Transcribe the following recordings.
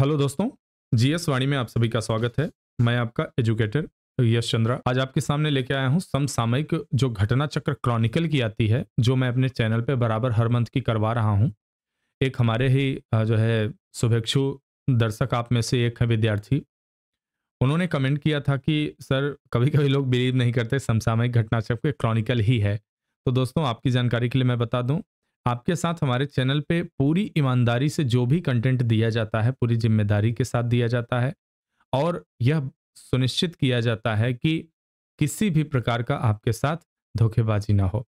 Hello दोस्तों GS वाणी में आप सभी का स्वागत है मैं आपका एजुकेटर यश चंद्रा आज आपके सामने लेके आया हूँ समसामयिक जो घटना चक्र क्रॉनिकल की आती है जो मैं अपने चैनल पे बराबर हर मंथ की करवा रहा हूँ एक हमारे ही जो है शुभेक्षु दर्शक आप में से एक है विद्यार्थी उन्होंने कमेंट किया था कि सर कभी कभी लोग बिलीव नहीं करते समसामयिक घटना चक्र क्रॉनिकल ही है तो दोस्तों आपकी जानकारी के लिए मैं बता दूं आपके साथ हमारे चैनल पे पूरी ईमानदारी से जो भी कंटेंट दिया जाता है पूरी जिम्मेदारी के साथ दिया जाता है और यह सुनिश्चित किया जाता है कि किसी भी प्रकार का आपके साथ धोखेबाजी ना हो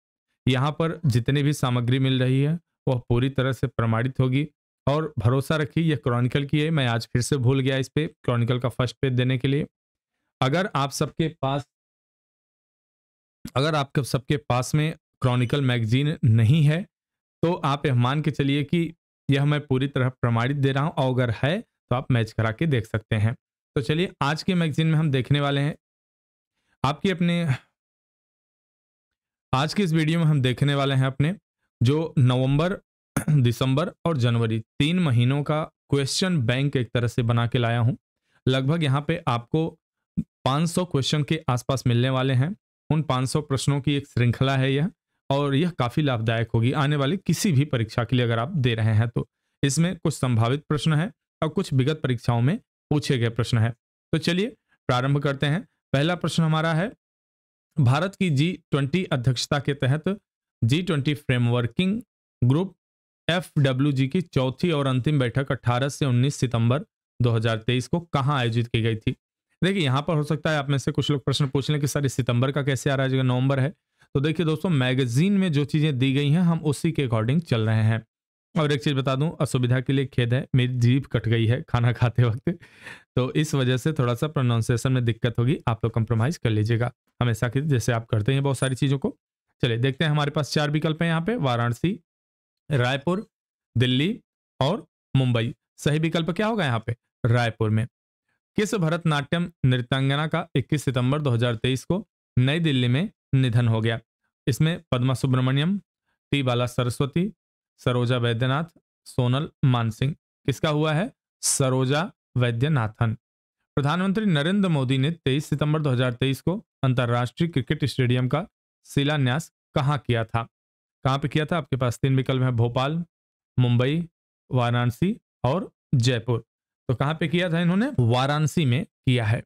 यहाँ पर जितनी भी सामग्री मिल रही है वह पूरी तरह से प्रमाणित होगी और भरोसा रखिए यह क्रॉनिकल की है मैं आज फिर से भूल गया इस पर क्रॉनिकल का फर्स्ट पेज देने के लिए अगर आप सबके पास अगर आपके सबके पास में क्रॉनिकल मैगजीन नहीं है तो आप यह मान के चलिए कि यह मैं पूरी तरह प्रमाणित दे रहा हूँ और अगर है तो आप मैच करा के देख सकते हैं तो चलिए आज के मैगजीन में हम देखने वाले हैं आपकी अपने आज की इस वीडियो में हम देखने वाले हैं अपने जो नवंबर दिसंबर और जनवरी तीन महीनों का क्वेश्चन बैंक एक तरह से बना के लाया हूँ लगभग यहाँ पे आपको 500 क्वेश्चन के आसपास मिलने वाले हैं उन 500 प्रश्नों की एक श्रृंखला है यह और यह काफ़ी लाभदायक होगी आने वाली किसी भी परीक्षा के लिए अगर आप दे रहे हैं तो इसमें कुछ संभावित प्रश्न है और कुछ विगत परीक्षाओं में पूछे गए प्रश्न है तो चलिए प्रारंभ करते हैं पहला प्रश्न हमारा है भारत की जी ट्वेंटी अध्यक्षता के तहत G twenty frameworking group F की चौथी और अंतिम बैठक 18 से 19 सितंबर 2023 को कहाँ आयोजित की गई थी देखिए यहाँ पर हो सकता है आप में से कुछ लोग प्रश्न पूछ लें कि सर सितंबर का कैसे आ रहा है नवंबर है तो देखिए दोस्तों मैगजीन में जो चीज़ें दी गई हैं हम उसी के अकॉर्डिंग चल रहे हैं और एक चीज़ बता दूं असुविधा के लिए खेद है मेरी जीप कट गई है खाना खाते वक्त तो इस वजह से थोड़ा सा प्रोनाउंसिएशन में दिक्कत होगी आप तो कंप्रोमाइज़ कर लीजिएगा हमेशा की जैसे आप करते हैं बहुत सारी चीज़ों को चलिए देखते हैं हमारे पास चार विकल्प हैं यहाँ पे वाराणसी रायपुर दिल्ली और मुंबई सही विकल्प क्या होगा यहाँ पे रायपुर में किस भरतनाट्यम नृत्यांगना का इक्कीस सितंबर दो को नई दिल्ली में निधन हो गया इसमें पद्मा सुब्रमण्यम टी बाला सरस्वती सरोजा वैद्यनाथ सोनल मानसिंह किसका हुआ है सरोजा वैद्यनाथन प्रधानमंत्री नरेंद्र मोदी ने 23 सितंबर 2023 को अंतर्राष्ट्रीय क्रिकेट स्टेडियम का शिलान्यास कहाँ किया था कहाँ पे किया था आपके पास तीन विकल्प हैं भोपाल मुंबई वाराणसी और जयपुर तो कहाँ पे किया था इन्होंने वाराणसी में किया है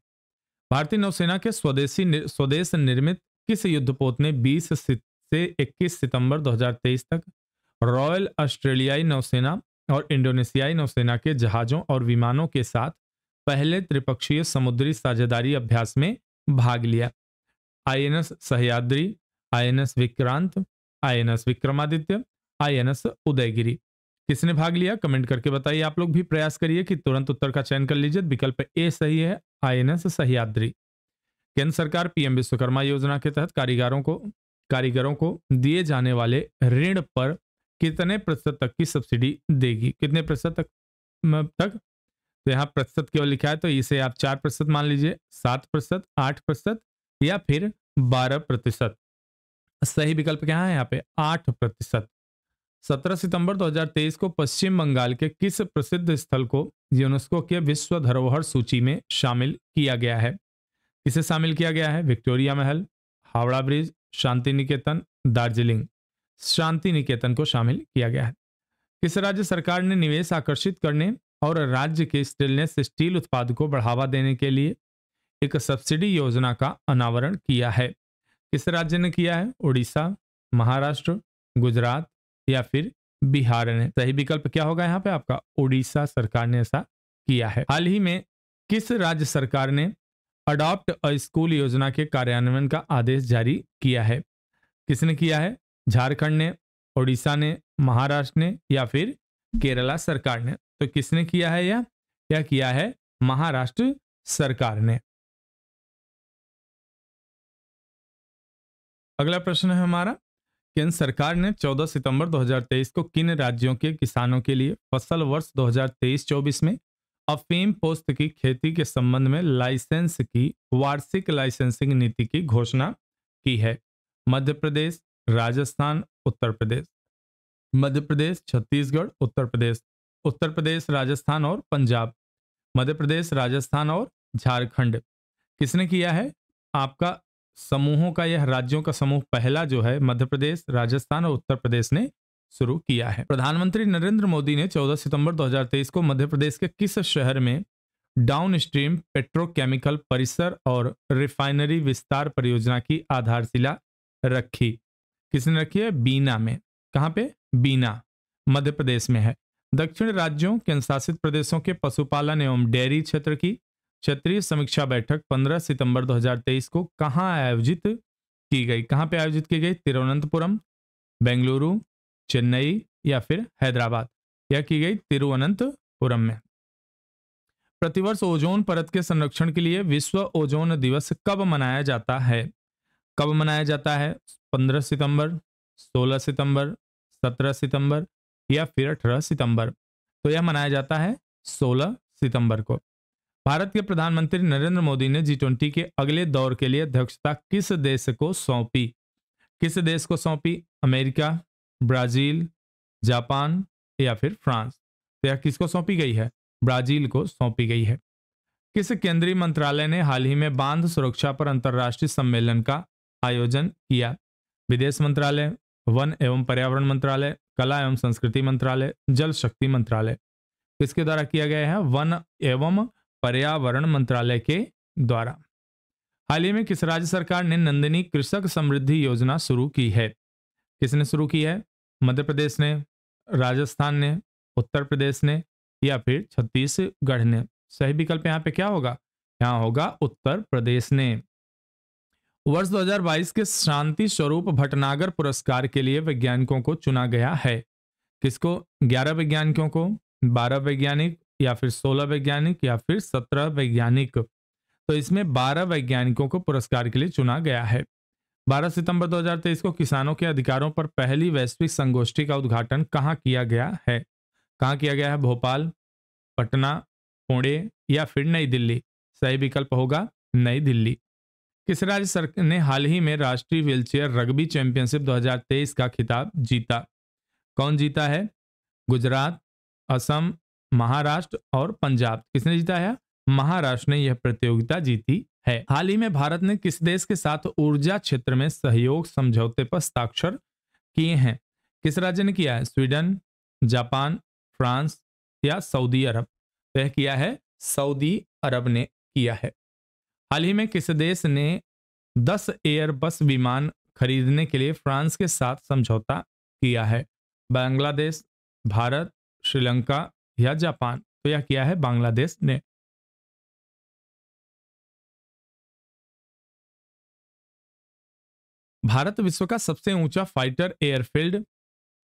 भारतीय नौसेना के स्वदेशी निर, स्वदेश निर्मित किस युद्धपोत ने 20 से 21 सितंबर 2023 तक रॉयल ऑस्ट्रेलियाई नौसेना और इंडोनेशियाई नौसेना के जहाज़ों और विमानों के साथ पहले त्रिपक्षीय समुद्री साझेदारी अभ्यास में भाग लिया INS Sahyadri INS Vikrant INS Vikramaditya INS Udaygiri किसने भाग लिया कमेंट करके बताइए आप लोग भी प्रयास करिए कि तुरंत उत्तर का चयन कर लीजिए विकल्प ए सही है आईएनएस सहयाद्री केंद्र सरकार पीएम विश्वकर्मा योजना के तहत कारीगरों को कारीगरों को दिए जाने वाले ऋण पर कितने प्रतिशत तक की सब्सिडी देगी कितने प्रतिशत तक तक तो यहाँ प्रतिशत केवल लिखा है तो इसे आप चार प्रतिशत मान लीजिए सात प्रतिशत आठ प्रतिशत या फिर बारह प्रतिशत सही विकल्प क्या है यहाँ पे आठ प्रतिशत सत्रह सितंबर 2023 को पश्चिम बंगाल के किस प्रसिद्ध स्थल को यूनेस्को के विश्व धरोहर सूची में शामिल किया गया है इसे शामिल किया गया है विक्टोरिया महल Howrah bridge Shantiniketan Darjeeling Shantiniketan को शामिल किया गया है किस राज्य सरकार ने निवेश आकर्षित करने और राज्य के स्टेनलेस स्टील उत्पाद को बढ़ावा देने के लिए एक सब्सिडी योजना का अनावरण किया है किस राज्य ने किया है उड़ीसा महाराष्ट्र गुजरात या फिर बिहार ने सही विकल्प क्या होगा यहाँ पे आपका उड़ीसा सरकार ने ऐसा किया है हाल ही में किस राज्य सरकार ने अडॉप्ट स्कूल योजना के कार्यान्वयन का आदेश जारी किया है किसने किया है झारखंड ने ओडिशा ने महाराष्ट्र ने या फिर केरला सरकार ने तो किसने किया है या क्या किया है महाराष्ट्र सरकार ने अगला प्रश्न है हमारा केंद्र सरकार ने 14 सितंबर 2023 को किन राज्यों के किसानों के लिए फसल वर्ष 2023-24 में अफीम पोस्त की खेती के संबंध में लाइसेंस की वार्षिक लाइसेंसिंग नीति की घोषणा की है मध्य प्रदेश राजस्थान उत्तर प्रदेश मध्य प्रदेश छत्तीसगढ़ उत्तर प्रदेश उत्तर प्रदेश राजस्थान और पंजाब मध्य प्रदेश राजस्थान और झारखंड किसने किया है आपका समूहों का यह राज्यों का समूह पहला जो है मध्य प्रदेश राजस्थान और उत्तर प्रदेश ने शुरू किया है प्रधानमंत्री नरेंद्र मोदी ने 14 सितंबर 2023 को मध्य प्रदेश के किस शहर में डाउन स्ट्रीम पेट्रोकेमिकल परिसर और रिफाइनरी विस्तार परियोजना की आधारशिला रखी किसने रखी है बीना में कहाँ पे बीना मध्य प्रदेश में है दक्षिण राज्यों के अनुशासित प्रदेशों के पशुपालन एवं डेयरी क्षेत्र की क्षेत्रीय समीक्षा बैठक 15 सितंबर 2023 को कहाँ आयोजित की गई कहाँ पे आयोजित की गई तिरुवनंतपुरम बेंगलुरु चेन्नई या फिर हैदराबाद यह की गई तिरुवनंतपुरम में प्रतिवर्ष ओजोन परत के संरक्षण के लिए विश्व ओजोन दिवस कब मनाया जाता है कब मनाया जाता है 15 सितंबर 16 सितंबर 17 सितंबर या फिर 18 सितंबर तो यह मनाया जाता है 16 सितंबर को भारत के प्रधानमंत्री नरेंद्र मोदी ने जी ट्वेंटी के अगले दौर के लिए अध्यक्षता किस देश को सौंपी किस देश को सौंपी अमेरिका ब्राज़ील जापान या फिर फ्रांस तो यह किसको सौंपी गई है ब्राज़ील को सौंपी गई है किस केंद्रीय मंत्रालय ने हाल ही में बांध सुरक्षा पर अंतर्राष्ट्रीय सम्मेलन का आयोजन किया विदेश मंत्रालय वन एवं पर्यावरण मंत्रालय कला एवं संस्कृति मंत्रालय जल शक्ति मंत्रालय किसके द्वारा किया गया है वन एवं पर्यावरण मंत्रालय के द्वारा हाल ही में किस राज्य सरकार ने नंदिनी कृषक समृद्धि योजना शुरू की है किसने शुरू की है मध्य प्रदेश ने राजस्थान ने उत्तर प्रदेश ने या फिर छत्तीसगढ़ ने सही विकल्प यहाँ पे क्या होगा यहाँ होगा उत्तर प्रदेश ने वर्ष 2022 के शांति स्वरूप भटनागर पुरस्कार के लिए वैज्ञानिकों को चुना गया है किसको 11 वैज्ञानिकों को 12 वैज्ञानिक या फिर 16 वैज्ञानिक या फिर 17 वैज्ञानिक तो इसमें 12 वैज्ञानिकों को पुरस्कार के लिए चुना गया है 12 सितंबर 2023 को किसानों के अधिकारों पर पहली वैश्विक संगोष्ठी का उद्घाटन कहाँ किया गया है कहाँ किया गया है भोपाल पटना पुणे या फिर नई दिल्ली सही विकल्प होगा नई दिल्ली किस राज्य सरकार ने हाल ही में राष्ट्रीय व्हीलचेयर रग्बी चैंपियनशिप 2023 का खिताब जीता कौन जीता है गुजरात असम महाराष्ट्र और पंजाब किसने जीता है महाराष्ट्र ने यह प्रतियोगिता जीती है हाल ही में भारत ने किस देश के साथ ऊर्जा क्षेत्र में सहयोग समझौते पर हस्ताक्षर किए हैं किस राज्य ने किया है स्वीडन जापान फ्रांस या सऊदी अरब तो यह किया है सऊदी अरब ने किया है हाल ही में किस देश ने 10 एयरबस विमान खरीदने के लिए फ्रांस के साथ समझौता किया है बांग्लादेश भारत श्रीलंका या जापान तो यह किया है बांग्लादेश ने भारत विश्व का सबसे ऊंचा फाइटर एयरफील्ड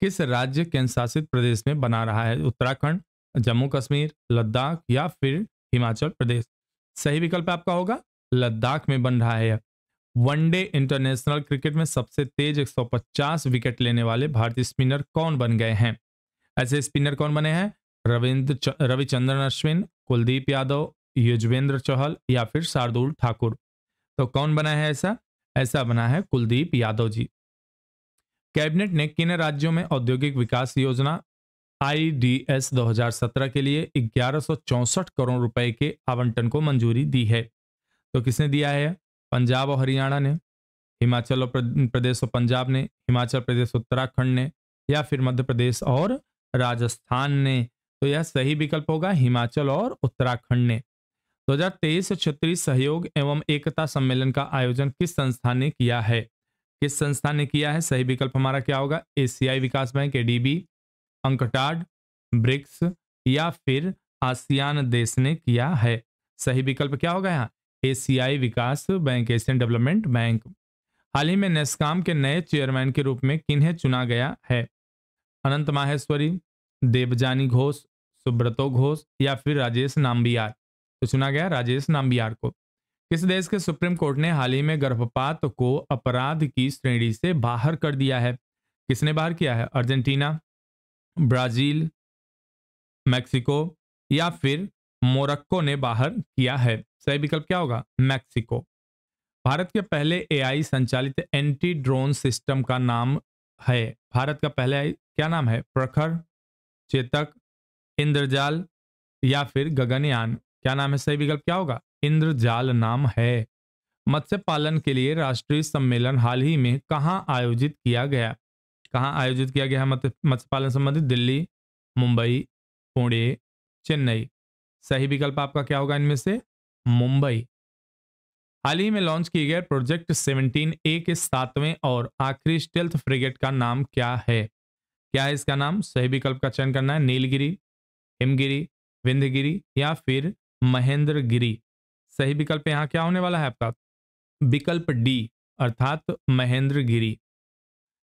किस राज्य केंद्रशासित प्रदेश में बना रहा है उत्तराखंड जम्मू कश्मीर लद्दाख या फिर हिमाचल प्रदेश सही विकल्प आपका होगा लद्दाख में बन रहा है वनडे इंटरनेशनल क्रिकेट में सबसे तेज 150 विकेट लेने वाले भारतीय स्पिनर कौन बन गए हैं ऐसे स्पिनर कौन बने हैं रविंद्र रविचंद्रन अश्विन कुलदीप यादव युजवेंद्र चहल या फिर शार्दुल ठाकुर तो कौन बना है ऐसा ऐसा बना है कुलदीप यादव जी कैबिनेट ने किन राज्यों में औद्योगिक विकास योजना आईडीएस 2017 के लिए ग्यारह करोड़ रुपए के आवंटन को मंजूरी दी है तो किसने दिया है पंजाब और हरियाणा ने हिमाचल और प्रदेश और पंजाब ने हिमाचल प्रदेश उत्तराखंड ने या फिर मध्य प्रदेश और राजस्थान ने तो यह सही विकल्प होगा हिमाचल और उत्तराखंड ने 2023 क्षेत्रीय सहयोग एवं एकता सम्मेलन का आयोजन किस संस्था ने किया है किस संस्था ने किया है सही विकल्प हमारा क्या होगा एशियाई विकास बैंक एडीबी अंकटाड ब्रिक्स या फिर आसियान देश ने किया है सही विकल्प क्या होगा यहाँ एशियाई विकास बैंक एशियन डेवलपमेंट बैंक हाल ही में नेस्काम के नए चेयरमैन के रूप में किन्हें चुना गया है अनंत माहेश्वरी देवजानी घोष सुब्रतो घोष या फिर राजेश नाम्बियार तो चुना गया राजेश नाम्बियार को किस देश के सुप्रीम कोर्ट ने हाल ही में गर्भपात को अपराध की श्रेणी से बाहर कर दिया है किसने बाहर किया है अर्जेंटीना ब्राजील मैक्सिको या फिर मोरक्को ने बाहर किया है सही विकल्प क्या होगा मैक्सिको भारत के पहले एआई संचालित एंटी ड्रोन सिस्टम का नाम है भारत का पहला क्या नाम है प्रखर चेतक इंद्रजाल या फिर गगनयान क्या नाम है सही विकल्प क्या होगा इंद्रजाल नाम है मत्स्य पालन के लिए राष्ट्रीय सम्मेलन हाल ही में कहाँ आयोजित किया गया कहाँ आयोजित किया गया मत्स्य पालन संबंधित दिल्ली मुंबई पुणे चेन्नई सही विकल्प आपका क्या होगा इनमें से मुंबई हाल ही में लॉन्च किए गए प्रोजेक्ट 17 ए के सातवें और आखिरी स्टेल्थ फ्रिगेट का नाम क्या है क्या है इसका नाम सही विकल्प का चयन करना है नीलगिरी हिमगिरी विंधगिरी या फिर महेंद्र गिरी सही विकल्प यहाँ क्या होने वाला है आपका विकल्प डी अर्थात महेंद्र गिरी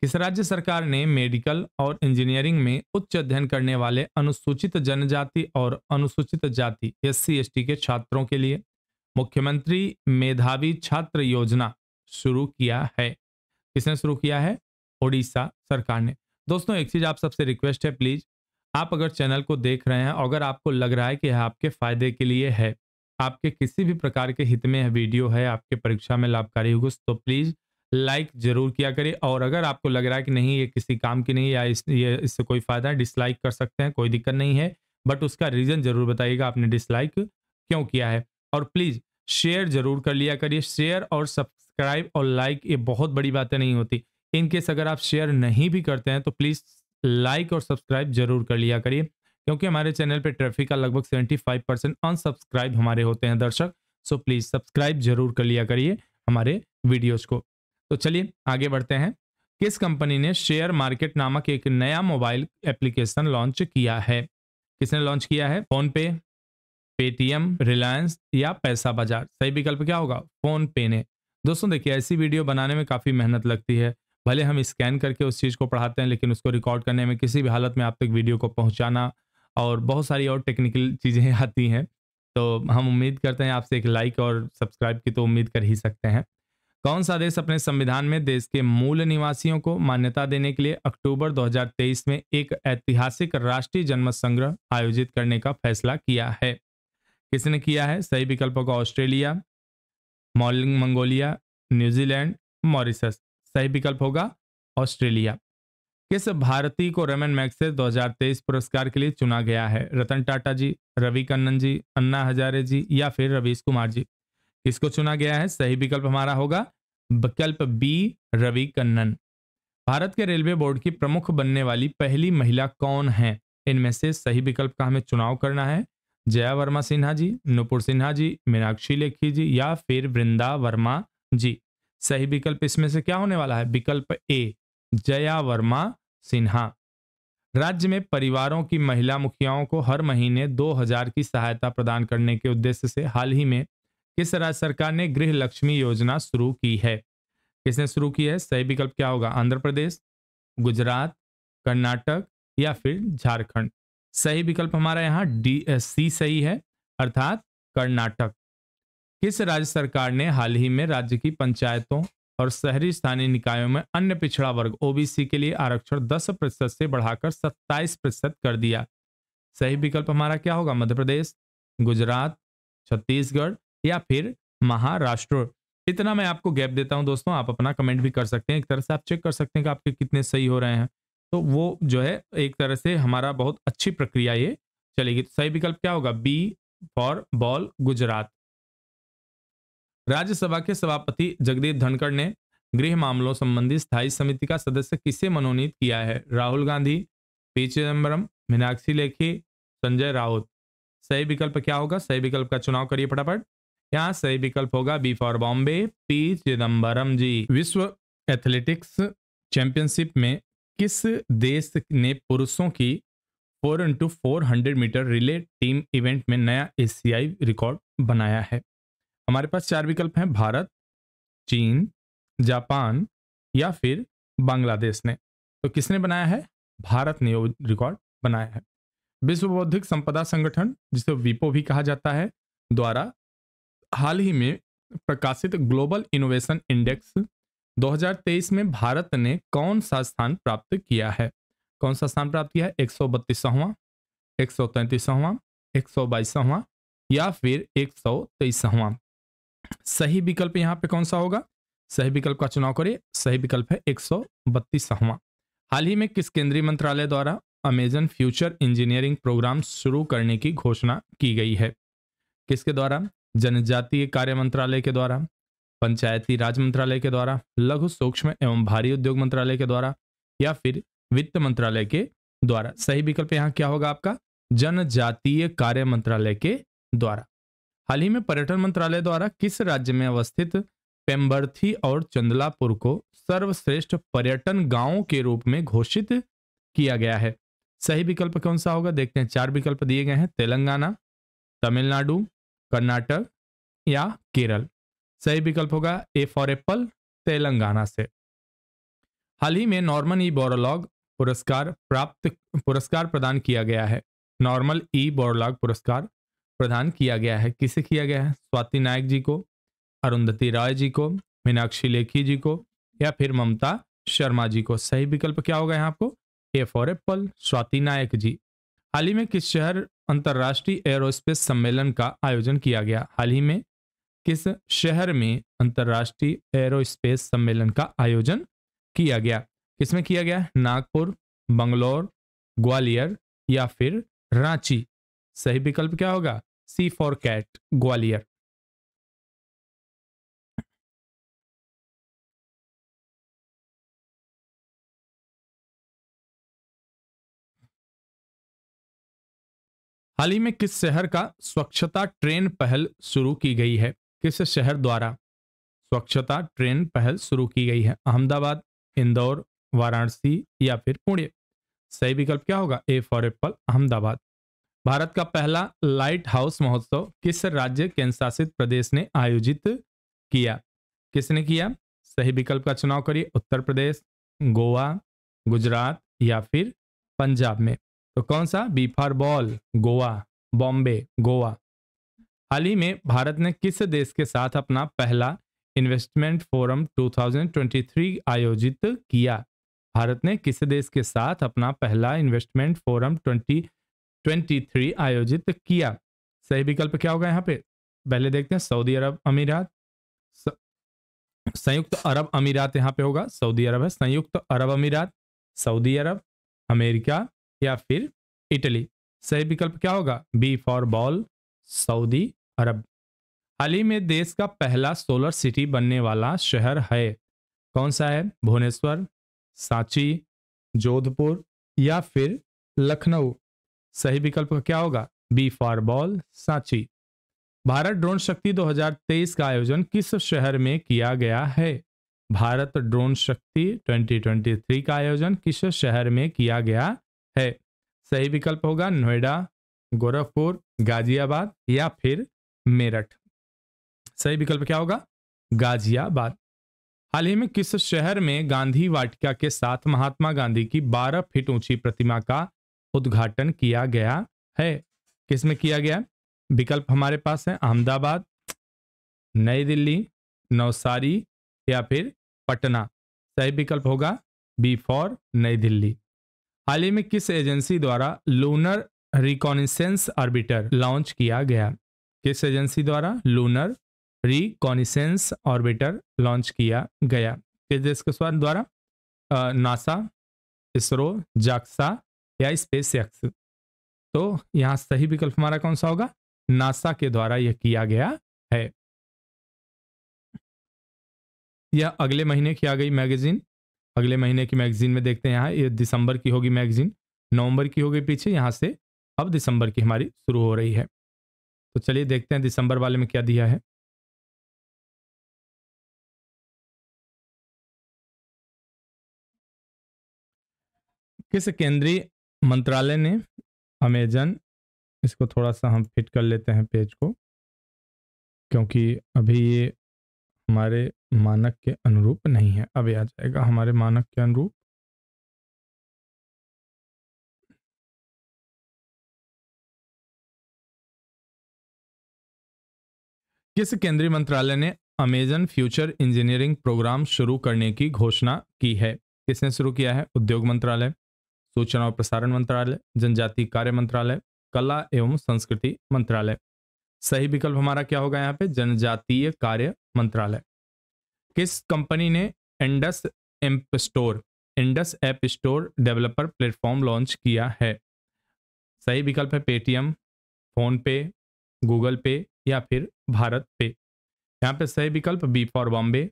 किस राज्य सरकार ने मेडिकल और इंजीनियरिंग में उच्च अध्ययन करने वाले अनुसूचित जनजाति और अनुसूचित जाति एस सी के छात्रों के लिए मुख्यमंत्री मेधावी छात्र योजना शुरू किया है किसने शुरू किया है ओडिशा सरकार ने दोस्तों एक चीज आप सबसे रिक्वेस्ट है प्लीज आप अगर चैनल को देख रहे हैं अगर आपको लग रहा है कि यह आपके फायदे के लिए है आपके किसी भी प्रकार के हित में यह वीडियो है आपके परीक्षा में लाभकारी होगी तो प्लीज़ लाइक जरूर किया करिए और अगर आपको लग रहा है कि नहीं ये किसी काम की नहीं या इस ये इससे कोई फ़ायदा है डिसलाइक कर सकते हैं कोई दिक्कत नहीं है बट उसका रीज़न ज़रूर बताइएगा आपने डिसलाइक क्यों किया है और प्लीज़ शेयर ज़रूर कर लिया करिए शेयर और सब्सक्राइब और लाइक ये बहुत बड़ी बातें नहीं होती इनकेस अगर आप शेयर नहीं भी करते हैं तो प्लीज़ लाइक और सब्सक्राइब जरूर कर लिया करिए क्योंकि हमारे चैनल पे ट्रैफिक का लगभग 75 परसेंट अनसब्सक्राइब हमारे होते हैं दर्शक सो प्लीज़ सब्सक्राइब जरूर कर लिया करिए हमारे वीडियोज को तो चलिए आगे बढ़ते हैं किस कंपनी ने शेयर मार्केट नामक एक नया मोबाइल एप्लीकेशन लॉन्च किया है किसने लॉन्च किया है फोन पे पेटीएम रिलायंस या पैसा बाजार सही विकल्प क्या होगा फोन पे ने दोस्तों देखिए ऐसी वीडियो बनाने में काफ़ी मेहनत लगती है भले हम स्कैन करके उस चीज़ को पढ़ाते हैं लेकिन उसको रिकॉर्ड करने में किसी भी हालत में आप तक वीडियो को पहुँचाना और बहुत सारी और टेक्निकल चीज़ें आती हैं तो हम उम्मीद करते हैं आपसे एक लाइक और सब्सक्राइब की तो उम्मीद कर ही सकते हैं कौन सा देश अपने संविधान में देश के मूल निवासियों को मान्यता देने के लिए अक्टूबर 2023 में एक ऐतिहासिक राष्ट्रीय जन्म संग्रह आयोजित करने का फैसला किया है किसने किया है सही विकल्पों को ऑस्ट्रेलिया मॉलिंग मंगोलिया न्यूजीलैंड मॉरिसस सही विकल्प होगा ऑस्ट्रेलिया किस भारती को रमन मैगसेस 2023 पुरस्कार के लिए चुना गया है रतन टाटा जी रवि कन्नन जी अन्ना हजारे जी या फिर रवीश कुमार जी किसको चुना गया है सही विकल्प हमारा होगा विकल्प बी रवि कन्नन भारत के रेलवे बोर्ड की प्रमुख बनने वाली पहली महिला कौन है इनमें से सही विकल्प का हमें चुनाव करना है जया वर्मा सिन्हा जी नुपुर सिन्हा जी मीनाक्षी लेखी जी या फिर वृंदा वर्मा जी सही विकल्प इसमें से क्या होने वाला है विकल्प ए जया वर्मा सिन्हा राज्य में परिवारों की महिला मुखियाओं को हर महीने 2000 की सहायता प्रदान करने के उद्देश्य से हाल ही में किस राज्य सरकार ने गृह लक्ष्मी योजना शुरू की है किसने शुरू की है सही विकल्प क्या होगा आंध्र प्रदेश गुजरात कर्नाटक या फिर झारखंड सही विकल्प हमारा यहाँ डी सी सही है अर्थात कर्नाटक किस राज्य सरकार ने हाल ही में राज्य की पंचायतों और शहरी स्थानीय निकायों में अन्य पिछड़ा वर्ग ओबीसी के लिए आरक्षण 10 प्रतिशत से बढ़ाकर 27 प्रतिशत कर दिया सही विकल्प हमारा क्या होगा मध्य प्रदेश गुजरात छत्तीसगढ़ या फिर महाराष्ट्र इतना मैं आपको गैप देता हूं दोस्तों आप अपना कमेंट भी कर सकते हैं एक तरह से आप चेक कर सकते हैं कि आपके कितने सही हो रहे हैं तो वो जो है एक तरह से हमारा बहुत अच्छी प्रक्रिया ये चलेगी तो सही विकल्प क्या होगा B for ball Gujarat Rajya Sabha के सभापति जगदीप धनखड़ ने गृह मामलों संबंधी स्थायी समिति का सदस्य किसे मनोनीत किया है राहुल गांधी पी चिदम्बरम मीनाक्षी लेखी संजय राउत सही विकल्प क्या होगा सही विकल्प का चुनाव करिए फटाफट यहाँ सही विकल्प होगा B for Bombay P Chidambaram ji विश्व एथलेटिक्स चैंपियनशिप में किस देश ने पुरुषों की four into four hundred metre relay team event में नया एशियाई रिकॉर्ड बनाया है हमारे पास चार विकल्प हैं भारत चीन जापान या फिर बांग्लादेश ने तो किसने बनाया है भारत ने वो रिकॉर्ड बनाया है विश्व बौद्धिक संपदा संगठन जिसे विपो भी कहा जाता है द्वारा हाल ही में प्रकाशित ग्लोबल इनोवेशन इंडेक्स 2023 में भारत ने कौन सा स्थान प्राप्त किया है कौन सा स्थान प्राप्त किया है एक सौ बत्तीसवां एक सौ तैंतीसवां एक सौ बाईसवां या फिर एक सौ तेईसवां सही विकल्प यहाँ पे कौन सा होगा सही विकल्प का चुनाव करिए सही विकल्प है एक सौ हाल ही में किस केंद्रीय मंत्रालय द्वारा अमेजन फ्यूचर इंजीनियरिंग प्रोग्राम शुरू करने की घोषणा की गई है किसके द्वारा जनजातीय कार्य मंत्रालय के द्वारा पंचायती राज मंत्रालय के द्वारा लघु सूक्ष्म एवं भारी उद्योग मंत्रालय के द्वारा या फिर वित्त मंत्रालय के द्वारा सही विकल्प यहाँ क्या होगा आपका जनजातीय कार्य मंत्रालय के द्वारा हाल ही में पर्यटन मंत्रालय द्वारा किस राज्य में अवस्थित पेम्बर्थी और चंदलापुर को सर्वश्रेष्ठ पर्यटन गांवों के रूप में घोषित किया गया है सही विकल्प कौन सा होगा देखते हैं चार विकल्प दिए गए हैं तेलंगाना तमिलनाडु कर्नाटक या केरल सही विकल्प होगा ए फॉर एप्पल तेलंगाना से हाल ही में नॉर्मन ई बोरोलॉग पुरस्कार प्राप्त पुरस्कार प्रदान किया गया है नॉर्मल ई बोरोलॉग पुरस्कार प्रदान किया गया है किसे किया गया है स्वाति नायक जी को अरुंधति राय जी को मीनाक्षी लेखी जी को या फिर ममता शर्मा जी को सही विकल्प क्या होगा यहाँ आपको A for apple Swati Nayak ji हाल ही में किस शहर अंतर्राष्ट्रीय एयरोस्पेस सम्मेलन का आयोजन किया गया हाल ही में किस शहर में अंतर्राष्ट्रीय एयरोस्पेस सम्मेलन का आयोजन किया गया किसमें किया गया नागपुर बंगलोर ग्वालियर या फिर रांची सही विकल्प क्या होगा सी फॉर कैट ग्वालियर हाल ही में किस शहर का स्वच्छता ट्रेन पहल शुरू की गई है किस शहर द्वारा स्वच्छता ट्रेन पहल शुरू की गई है अहमदाबाद इंदौर वाराणसी या फिर पुणे सही विकल्प क्या होगा A for apple Ahmedabad Bharat का पहला लाइट हाउस महोत्सव किस राज्य केंद्रशासित प्रदेश ने आयोजित किया किसने किया सही विकल्प का चुनाव करिए उत्तर प्रदेश गोवा गुजरात या फिर पंजाब में तो कौन सा B for ball Goa Bombay Goa हाल ही में भारत ने किस देश के साथ अपना पहला इन्वेस्टमेंट फोरम 2023 आयोजित किया भारत ने किस देश के साथ अपना पहला इन्वेस्टमेंट फोरम ट्वेंटी 23 आयोजित किया सही विकल्प क्या होगा यहाँ पे पहले देखते हैं सऊदी अरब अमीरात संयुक्त अरब अमीरात यहाँ पे होगा सऊदी अरब है संयुक्त अरब अमीरात सऊदी अरब अमेरिका या फिर इटली सही विकल्प क्या होगा B for ball Saudi Arab हाल ही में देश का पहला सोलर सिटी बनने वाला शहर है कौन सा है भुवनेश्वर सांची जोधपुर या फिर लखनऊ सही विकल्प क्या होगा B for ball Sanchi Bharat drone Shakti 2023 का आयोजन किस शहर में किया गया है भारत ड्रोन शक्ति 2023 का आयोजन किस शहर में किया गया है सही विकल्प होगा नोएडा गोरखपुर गाजियाबाद या फिर मेरठ सही विकल्प क्या होगा गाजियाबाद हाल ही में किस शहर में गांधी वाटिका के साथ महात्मा गांधी की 12 फीट ऊंची प्रतिमा का उद्घाटन किया गया है किसमें किया गया विकल्प हमारे पास है अहमदाबाद नई दिल्ली नवसारी या फिर पटना सही विकल्प होगा बी फॉर नई दिल्ली हाल ही में किस एजेंसी द्वारा लूनर रिकॉनिसेंस ऑर्बिटर लॉन्च किया गया किस एजेंसी द्वारा लूनर रिकॉनिसेंस ऑर्बिटर लॉन्च किया गया किस देश के द्वारा नासा इसरो जाक्सा या स्पेस एक्स तो यहाँ सही विकल्प हमारा कौन सा होगा नासा के द्वारा यह किया गया है यह अगले महीने की आ गई मैगजीन अगले महीने की मैगजीन में देखते हैं यहाँ यह दिसंबर की होगी मैगजीन नवंबर की होगी पीछे यहाँ से अब दिसंबर की हमारी शुरू हो रही है तो चलिए देखते हैं दिसंबर वाले में क्या दिया है किस केंद्रीय मंत्रालय ने अमेजन इसको थोड़ा सा हम फिट कर लेते हैं पेज को क्योंकि अभी ये हमारे मानक के अनुरूप नहीं है अभी आ जाएगा हमारे मानक के अनुरूप किस केंद्रीय मंत्रालय ने अमेजन फ्यूचर इंजीनियरिंग प्रोग्राम शुरू करने की घोषणा की है किसने शुरू किया है उद्योग मंत्रालय सूचना और प्रसारण मंत्रालय जनजातीय कार्य मंत्रालय कला एवं संस्कृति मंत्रालय सही विकल्प हमारा क्या होगा यहाँ पे जनजातीय कार्य मंत्रालय किस कंपनी ने Indus app store Indus app store developer platform launch किया है सही विकल्प है पेटीएम फोन पे गूगल पे या फिर भारत पे यहाँ पे सही विकल्प बी फॉर बॉम्बे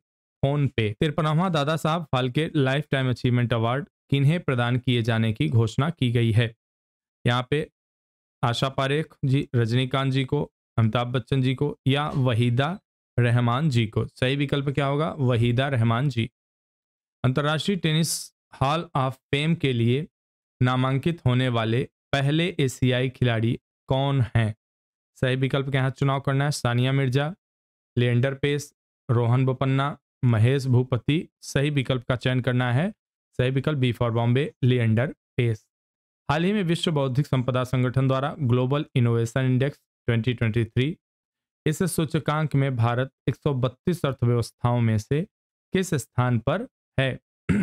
फोन पे तिरपनवा Dadasaheb Phalke lifetime achievement award किन्हें प्रदान किए जाने की घोषणा की गई है यहाँ पे आशा पारेख जी रजनीकांत जी को अमिताभ बच्चन जी को या वहीदा रहमान जी को सही विकल्प क्या होगा वहीदा रहमान जी अंतर्राष्ट्रीय टेनिस हॉल ऑफ फेम के लिए नामांकित होने वाले पहले एशियाई खिलाड़ी कौन हैं सही विकल्प के यहाँ चुनाव करना है सानिया मिर्जा लिएंडर पेस रोहन बोपन्ना महेश भूपति सही विकल्प का चयन करना है सही विकल्प बी फॉर बॉम्बे लियंडर पेस हाल ही में विश्व बौद्धिक संपदा संगठन द्वारा ग्लोबल इनोवेशन इंडेक्स 2023 इस सूचकांक में भारत 132 अर्थव्यवस्थाओं में से किस स्थान पर है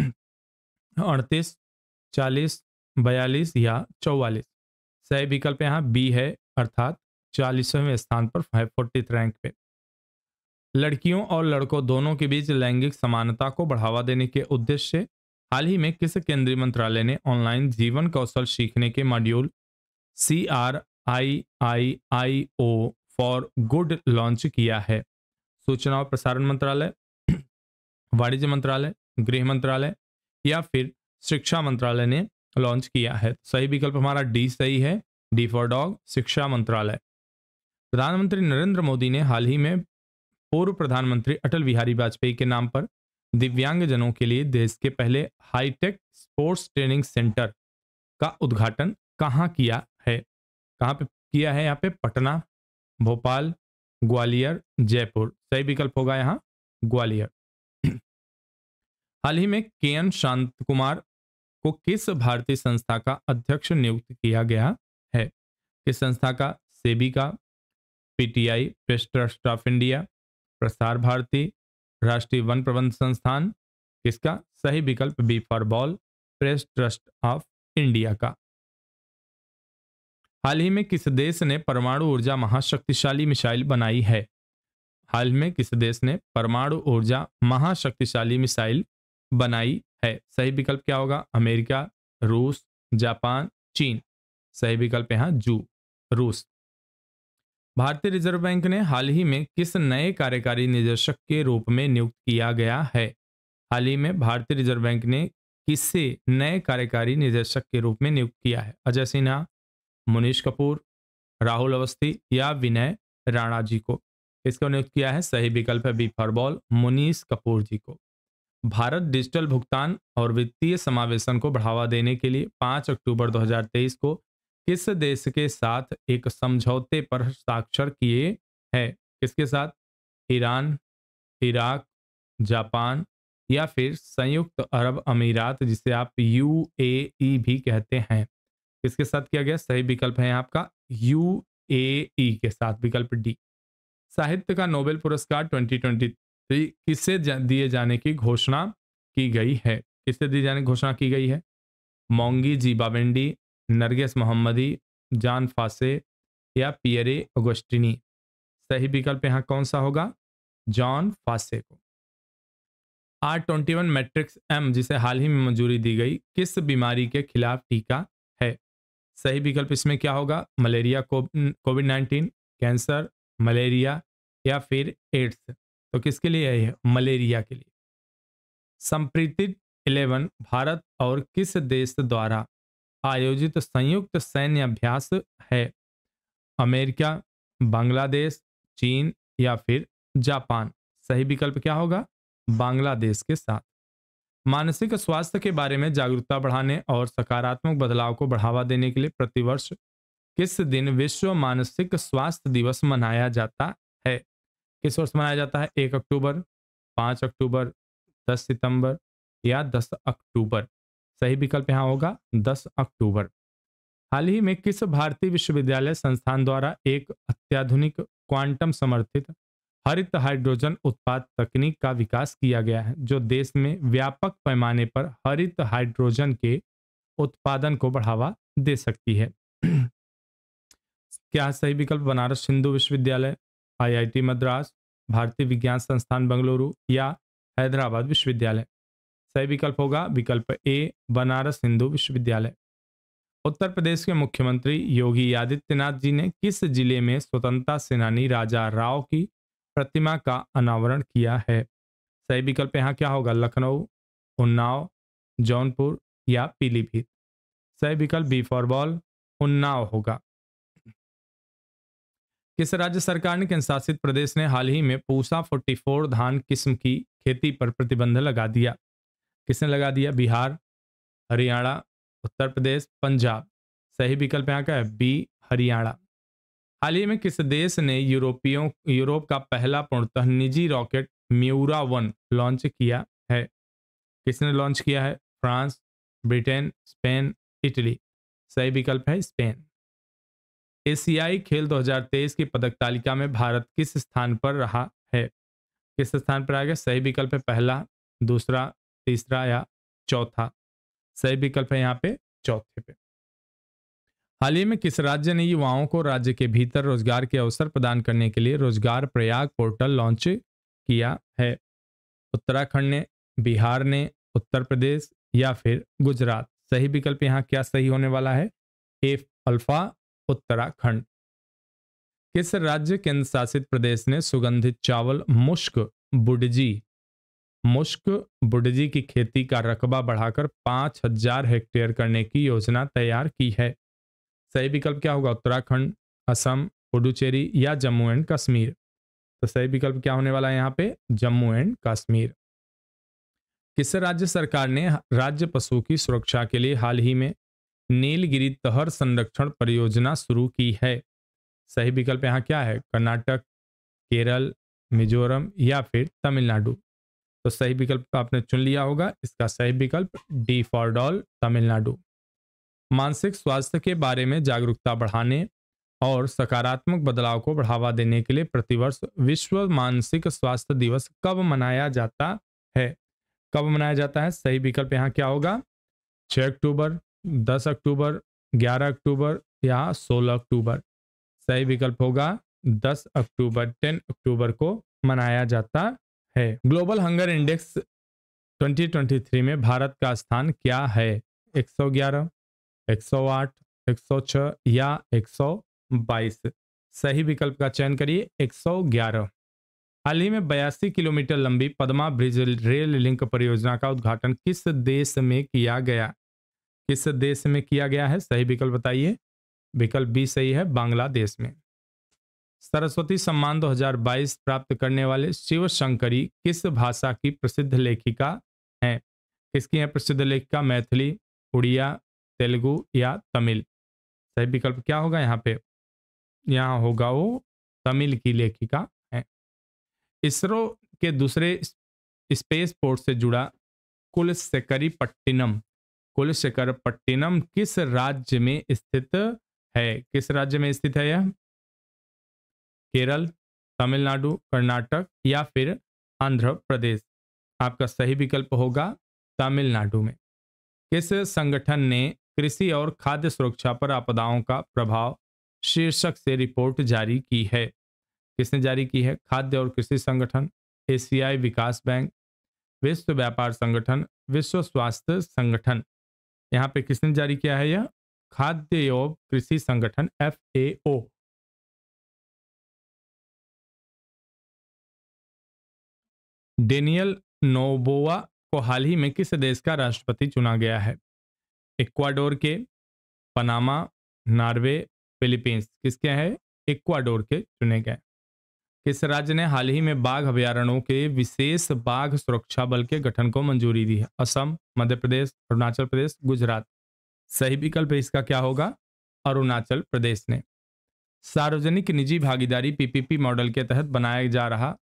अड़तीस चालीस बयालीस या चौवालीस सही विकल्प यहाँ बी है अर्थात चालीसवें स्थान पर है फोर्टी रैंक पे लड़कियों और लड़कों दोनों के बीच लैंगिक समानता को बढ़ावा देने के उद्देश्य से हाल ही में किस केंद्रीय मंत्रालय ने ऑनलाइन जीवन कौशल सीखने के module C R I I I O for good launch किया है सूचना और प्रसारण मंत्रालय वाणिज्य मंत्रालय गृह मंत्रालय या फिर शिक्षा मंत्रालय ने लॉन्च किया है तो सही विकल्प हमारा डी सही है डी फॉर डॉग शिक्षा मंत्रालय प्रधानमंत्री नरेंद्र मोदी ने हाल ही में पूर्व प्रधानमंत्री अटल बिहारी वाजपेयी के नाम पर दिव्यांगजनों के लिए देश के पहले हाईटेक स्पोर्ट्स ट्रेनिंग सेंटर का उद्घाटन कहाँ किया है कहाँ पे किया है यहाँ पे पटना भोपाल ग्वालियर जयपुर सही विकल्प होगा यहाँ ग्वालियर हाल ही में के एन शांत कुमार को किस भारतीय संस्था का अध्यक्ष नियुक्त किया गया है किस संस्था का सेबी का PTI press trust of India Prasar Bharati राष्ट्रीय वन प्रबंध संस्थान किसका सही विकल्प B for ball press trust of India का हाल ही में किस देश ने परमाणु ऊर्जा महाशक्तिशाली मिसाइल बनाई है हाल में किस देश ने परमाणु ऊर्जा महाशक्तिशाली मिसाइल बनाई है सही विकल्प क्या होगा अमेरिका रूस जापान चीन सही विकल्प यहाँ जू रूस भारतीय रिजर्व बैंक ने हाल ही में किस नए कार्यकारी निदेशक के रूप में नियुक्त किया गया है हाल ही में भारतीय रिजर्व बैंक ने किसे नए कार्यकारी निदेशक के रूप में नियुक्त किया है अजय सिन्हा मुनीष कपूर राहुल अवस्थी या विनय राणा जी को इसको नियुक्त किया है सही विकल्प है बी फरबॉल मुनीष कपूर जी को भारत डिजिटल भुगतान और वित्तीय समावेशन को बढ़ावा देने के लिए 5 अक्टूबर 2023 को किस देश के साथ एक समझौते पर हस्ताक्षर किए हैं किसके साथ ईरान इराक जापान या फिर संयुक्त अरब अमीरात जिसे आप यू ए भी कहते हैं किसके साथ किया गया सही विकल्प है आपका यू ए के साथ विकल्प डी साहित्य का नोबेल पुरस्कार 2023 किसे दिए जाने की घोषणा की गई है किसे दिए जाने की घोषणा की गई है मोंगी जीबाबेंडी नरगेस मोहम्मदी जान फासे या पियरे अगोस्टिनी सही विकल्प यहाँ कौन सा होगा जॉन फासे को R twenty one matrix M जिसे हाल ही में मंजूरी दी गई किस बीमारी के खिलाफ टीका है सही विकल्प इसमें क्या होगा malaria COVID nineteen cancer malaria या फिर एड्स तो किसके लिए है मलेरिया के लिए संप्रीतित इलेवन भारत और किस देश द्वारा आयोजित संयुक्त सैन्य अभ्यास है अमेरिका बांग्लादेश चीन या फिर जापान सही विकल्प क्या होगा बांग्लादेश के साथ मानसिक स्वास्थ्य के बारे में जागरूकता बढ़ाने और सकारात्मक बदलाव को बढ़ावा देने के लिए प्रतिवर्ष किस दिन विश्व मानसिक स्वास्थ्य दिवस मनाया जाता है किस वर्ष मनाया जाता है एक अक्टूबर पाँच अक्टूबर दस सितंबर या दस अक्टूबर सही विकल्प यहाँ होगा दस अक्टूबर हाल ही में किस भारतीय विश्वविद्यालय संस्थान द्वारा एक अत्याधुनिक क्वांटम समर्थित हरित हाइड्रोजन उत्पाद तकनीक का विकास किया गया है जो देश में व्यापक पैमाने पर हरित हाइड्रोजन के उत्पादन को बढ़ावा दे सकती है क्या सही विकल्प बनारस हिंदू विश्वविद्यालय आईआईटी मद्रास भारतीय विज्ञान संस्थान बंगलुरु या हैदराबाद विश्वविद्यालय सही विकल्प होगा विकल्प ए बनारस हिंदू विश्वविद्यालय उत्तर प्रदेश के मुख्यमंत्री योगी आदित्यनाथ जी ने किस जिले में स्वतंत्रता सेनानी राजा राव की प्रतिमा का अनावरण किया है सही विकल्प यहाँ क्या होगा लखनऊ उन्नाव जौनपुर या पीलीभीत सही विकल्प बी फॉर बॉल उन्नाव होगा किस राज्य सरकार ने केंद्र शासित प्रदेश ने हाल ही में पूसा 44 धान किस्म की खेती पर प्रतिबंध लगा दिया किसने लगा दिया बिहार हरियाणा उत्तर प्रदेश पंजाब सही विकल्प यहाँ का है बी हरियाणा हाल ही में किस देश ने यूरोपियों यूरोप का पहला पूर्णतः निजी रॉकेट म्यूरा वन लॉन्च किया है किसने लॉन्च किया है फ्रांस ब्रिटेन स्पेन इटली सही विकल्प है स्पेन एशियाई खेल 2023 की पदक तालिका में भारत किस स्थान पर रहा है किस स्थान पर आ गया सही विकल्प है पहला दूसरा तीसरा या चौथा सही विकल्प है यहाँ पे चौथे पे हाल ही में किस राज्य ने युवाओं को राज्य के भीतर रोजगार के अवसर प्रदान करने के लिए रोजगार प्रयाग पोर्टल लॉन्च किया है उत्तराखंड ने बिहार ने उत्तर प्रदेश या फिर गुजरात सही विकल्प यहाँ क्या सही होने वाला है ए अल्फा उत्तराखंड किस राज्य केंद्र शासित प्रदेश ने सुगंधित चावल मुश्क बुडजी मुश्क बुडजी की खेती का रकबा बढ़ाकर पाँच हजार हेक्टेयर करने की योजना तैयार की है सही विकल्प क्या होगा उत्तराखंड असम पुडुचेरी या जम्मू एंड कश्मीर तो सही विकल्प क्या होने वाला है यहाँ पे जम्मू एंड कश्मीर किस राज्य सरकार ने राज्य पशु की सुरक्षा के लिए हाल ही में नीलगिरी तहर संरक्षण परियोजना शुरू की है सही विकल्प यहाँ क्या है कर्नाटक केरल मिजोरम या फिर तमिलनाडु तो सही विकल्प तो आपने चुन लिया होगा इसका सही विकल्प डी फॉर डॉल तमिलनाडु मानसिक स्वास्थ्य के बारे में जागरूकता बढ़ाने और सकारात्मक बदलाव को बढ़ावा देने के लिए प्रतिवर्ष विश्व मानसिक स्वास्थ्य दिवस कब मनाया जाता है कब मनाया जाता है सही विकल्प यहाँ क्या होगा छः अक्टूबर दस अक्टूबर ग्यारह अक्टूबर या सोलह अक्टूबर सही विकल्प होगा दस अक्टूबर टेन अक्टूबर को मनाया जाता है ग्लोबल हंगर इंडेक्स 2023 में भारत का स्थान क्या है 111, 108, 106 या 122 सही विकल्प का चयन करिए 111 हाल ही में बयासी किलोमीटर लंबी पदमा ब्रिज रेल लिंक परियोजना का उद्घाटन किस देश में किया गया किस देश में किया गया है सही विकल्प बताइए विकल्प बी सही है बांग्लादेश में सरस्वती सम्मान 2022 प्राप्त करने वाले शिव शंकरी किस भाषा की प्रसिद्ध लेखिका हैं किसकी हैं प्रसिद्ध लेखिका मैथिली उड़िया तेलुगु या तमिल सही विकल्प क्या होगा यहाँ पे यहाँ होगा वो तमिल की लेखिका है इसरो के दूसरे स्पेस पोर्ट से जुड़ा कुलशेकरीपट्टिनम पट्टिनम किस राज्य में स्थित है किस राज्य में स्थित है यह केरल तमिलनाडु कर्नाटक या फिर आंध्र प्रदेश आपका सही विकल्प होगा तमिलनाडु में किस संगठन ने कृषि और खाद्य सुरक्षा पर आपदाओं का प्रभाव शीर्षक से रिपोर्ट जारी की है किसने जारी की है खाद्य और कृषि संगठन एशियाई विकास बैंक विश्व व्यापार संगठन विश्व स्वास्थ्य संगठन यहाँ पे किसने जारी किया है यह खाद्य एवं कृषि संगठन एफ डेनियल नोबोवा को हाल ही में किस देश का राष्ट्रपति चुना गया है इक्वाडोर के पनामा नार्वे फिलीपींस किसके हैं इक्वाडोर के चुने गए किस राज्य ने हाल ही में बाघ अभ्यारण्यों के विशेष बाघ सुरक्षा बल के गठन को मंजूरी दी है असम मध्य प्रदेश अरुणाचल प्रदेश गुजरात सही विकल्प इसका क्या होगा अरुणाचल प्रदेश ने सार्वजनिक निजी भागीदारी पीपीपी मॉडल के तहत बनाया जा रहा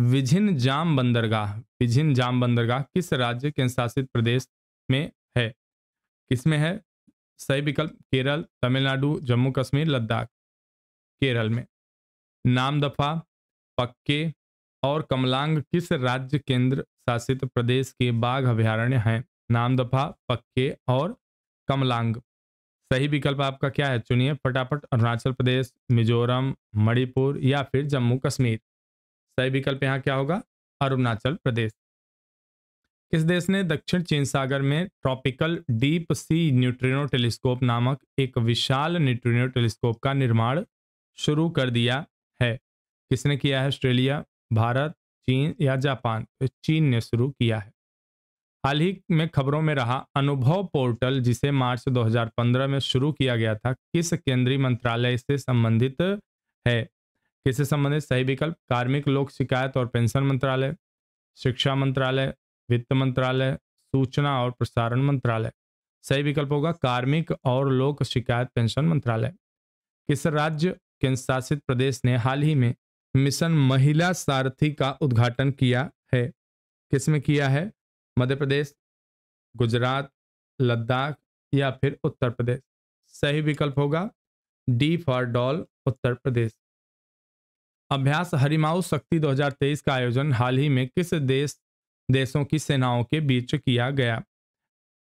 विझिन जाम बंदरगाह विझिन जाम बंदरगाह किस राज्य के शासित प्रदेश में है किसमें है सही विकल्प केरल तमिलनाडु जम्मू कश्मीर लद्दाख केरल में नाम दफा पक्के और कमलांग किस राज्य केंद्र शासित प्रदेश के बाघ अभ्यारण्य हैं नाम दफा पक्के और कमलांग सही विकल्प आपका क्या है चुनिए फटाफट अरुणाचल प्रदेश मिजोरम मणिपुर या फिर जम्मू कश्मीर सही विकल्प यहाँ क्या होगा अरुणाचल प्रदेश किस देश ने दक्षिण चीन सागर में tropical deep sea neutrino telescope नामक एक विशाल न्यूट्रिनो टेलीस्कोप का निर्माण शुरू कर दिया है किसने किया है ऑस्ट्रेलिया भारत चीन या जापान तो चीन ने शुरू किया है हाल ही में खबरों में रहा अनुभव पोर्टल जिसे मार्च 2015 में शुरू किया गया था किस केंद्रीय मंत्रालय से संबंधित है किससे संबंधित सही विकल्प कार्मिक लोक शिकायत और पेंशन मंत्रालय शिक्षा मंत्रालय वित्त मंत्रालय सूचना और प्रसारण मंत्रालय सही विकल्प होगा कार्मिक और लोक शिकायत पेंशन मंत्रालय किस राज्य केंद्र शासित प्रदेश ने हाल ही में मिशन महिला सारथी का उद्घाटन किया है किसमें किया है मध्य प्रदेश गुजरात लद्दाख या फिर उत्तर प्रदेश सही विकल्प होगा D for doll Uttar Pradesh अभ्यास हरिमाऊ शक्ति 2023 का आयोजन हाल ही में किस देश देशों की सेनाओं के बीच किया गया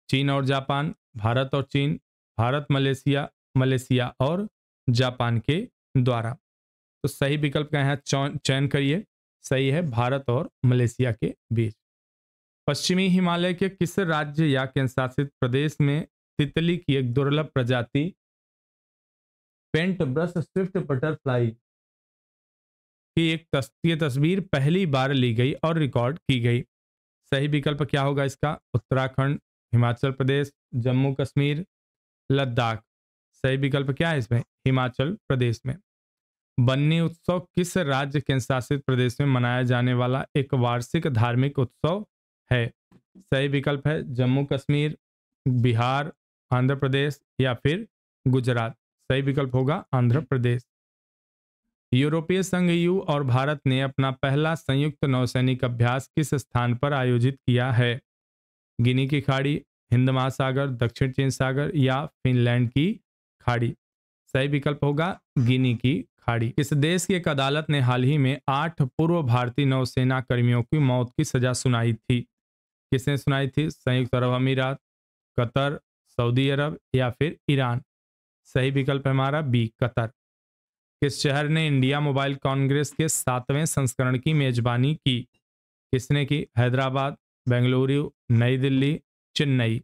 चीन और जापान भारत और चीन भारत मलेशिया मलेशिया और जापान के द्वारा तो सही विकल्प का यहाँ चयन करिए सही है भारत और मलेशिया के बीच पश्चिमी हिमालय के किस राज्य या केंद्र शासित प्रदेश में तितली की एक दुर्लभ प्रजाति पेंट ब्रश स्विफ्ट बटरफ्लाई की एक तस, ये तस्वीर पहली बार ली गई और रिकॉर्ड की गई सही विकल्प क्या होगा इसका उत्तराखंड हिमाचल प्रदेश जम्मू कश्मीर लद्दाख सही विकल्प क्या है इसमें हिमाचल प्रदेश में बन्नी उत्सव किस राज्य के शासित प्रदेश में मनाया जाने वाला एक वार्षिक धार्मिक उत्सव है सही विकल्प है जम्मू कश्मीर बिहार आंध्र प्रदेश या फिर गुजरात सही विकल्प होगा आंध्र प्रदेश यूरोपीय संघ यू और भारत ने अपना पहला संयुक्त नौसैनिक अभ्यास किस स्थान पर आयोजित किया है गिनी की खाड़ी हिंद महासागर दक्षिण चीन सागर या फिनलैंड की खाड़ी सही विकल्प होगा गिनी की खाड़ी इस देश की एक अदालत ने हाल ही में आठ पूर्व भारतीय नौसेना कर्मियों की मौत की सजा सुनाई थी किसने सुनाई थी संयुक्त अरब अमीरात कतर सऊदी अरब या फिर ईरान सही विकल्प हमारा बी कतर किस शहर ने इंडिया मोबाइल कांग्रेस के सातवें संस्करण की मेजबानी की किसने की हैदराबाद बेंगलुरु नई दिल्ली चेन्नई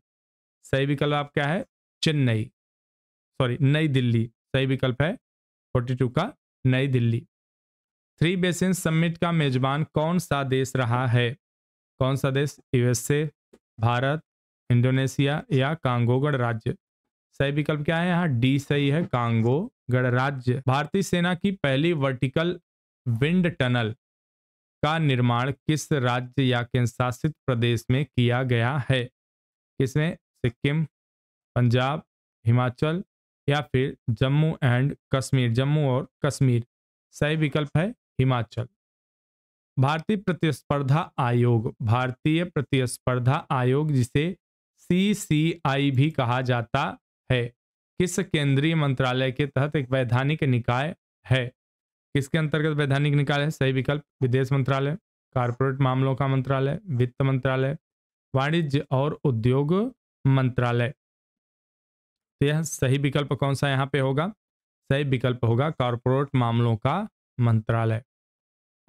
सही विकल्प आप क्या है चेन्नई सॉरी नई दिल्ली सही विकल्प है 42 का नई दिल्ली थ्री बेसिन समिट का मेजबान कौन सा देश रहा है कौन सा देश यूएसए भारत इंडोनेशिया या कांगोगढ़ राज्य सही विकल्प क्या है यहाँ डी सही है कांगो गणराज्य भारतीय सेना की पहली वर्टिकल विंड टनल का निर्माण किस राज्य या केंद्र शासित प्रदेश में किया गया है किसने सिक्किम पंजाब हिमाचल या फिर जम्मू एंड कश्मीर जम्मू और कश्मीर सही विकल्प है हिमाचल भारतीय प्रतिस्पर्धा आयोग भारतीय प्रतिस्पर्धा आयोग जिसे सी भी कहा जाता है किस केंद्रीय मंत्रालय के तहत एक वैधानिक निकाय है किसके अंतर्गत वैधानिक निकाय है सही विकल्प विदेश मंत्रालय कारपोरेट मामलों का मंत्रालय वित्त मंत्रालय वाणिज्य और उद्योग मंत्रालय तो यह सही विकल्प कौन सा यहाँ पे होगा सही विकल्प होगा कारपोरेट मामलों का मंत्रालय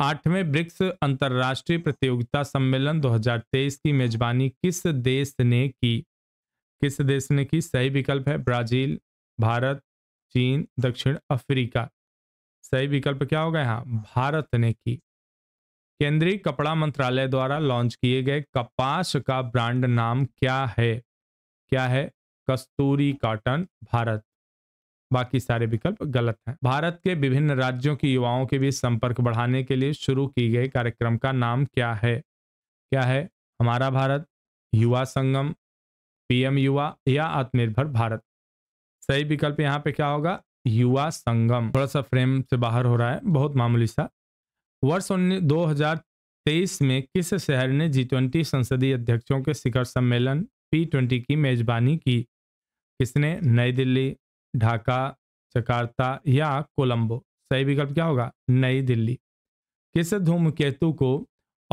आठवें ब्रिक्स अंतर्राष्ट्रीय प्रतियोगिता सम्मेलन 2023 की मेजबानी किस देश ने की किस देश ने की सही विकल्प है ब्राजील भारत चीन दक्षिण अफ्रीका सही विकल्प क्या होगा यहाँ भारत ने की केंद्रीय कपड़ा मंत्रालय द्वारा लॉन्च किए गए कपास का ब्रांड नाम क्या है क्या है कस्तूरी कॉटन भारत बाकी सारे विकल्प गलत हैं भारत के विभिन्न राज्यों के युवाओं के बीच संपर्क बढ़ाने के लिए शुरू की गई कार्यक्रम का नाम क्या है क्या है हमारा भारत युवा संगम पीएम युवा या आत्मनिर्भर भारत सही विकल्प यहाँ पे क्या होगा युवा संगम थोड़ा सा फ्रेम से बाहर हो रहा है बहुत मामूली सा वर्ष दो हजार तेईस में किस शहर ने जी ट्वेंटी संसदीय अध्यक्षों के शिखर सम्मेलन पी ट्वेंटी की मेजबानी की किसने नई दिल्ली ढाका जकार्ता या कोलंबो सही विकल्प क्या होगा नई दिल्ली किस धूमकेतु को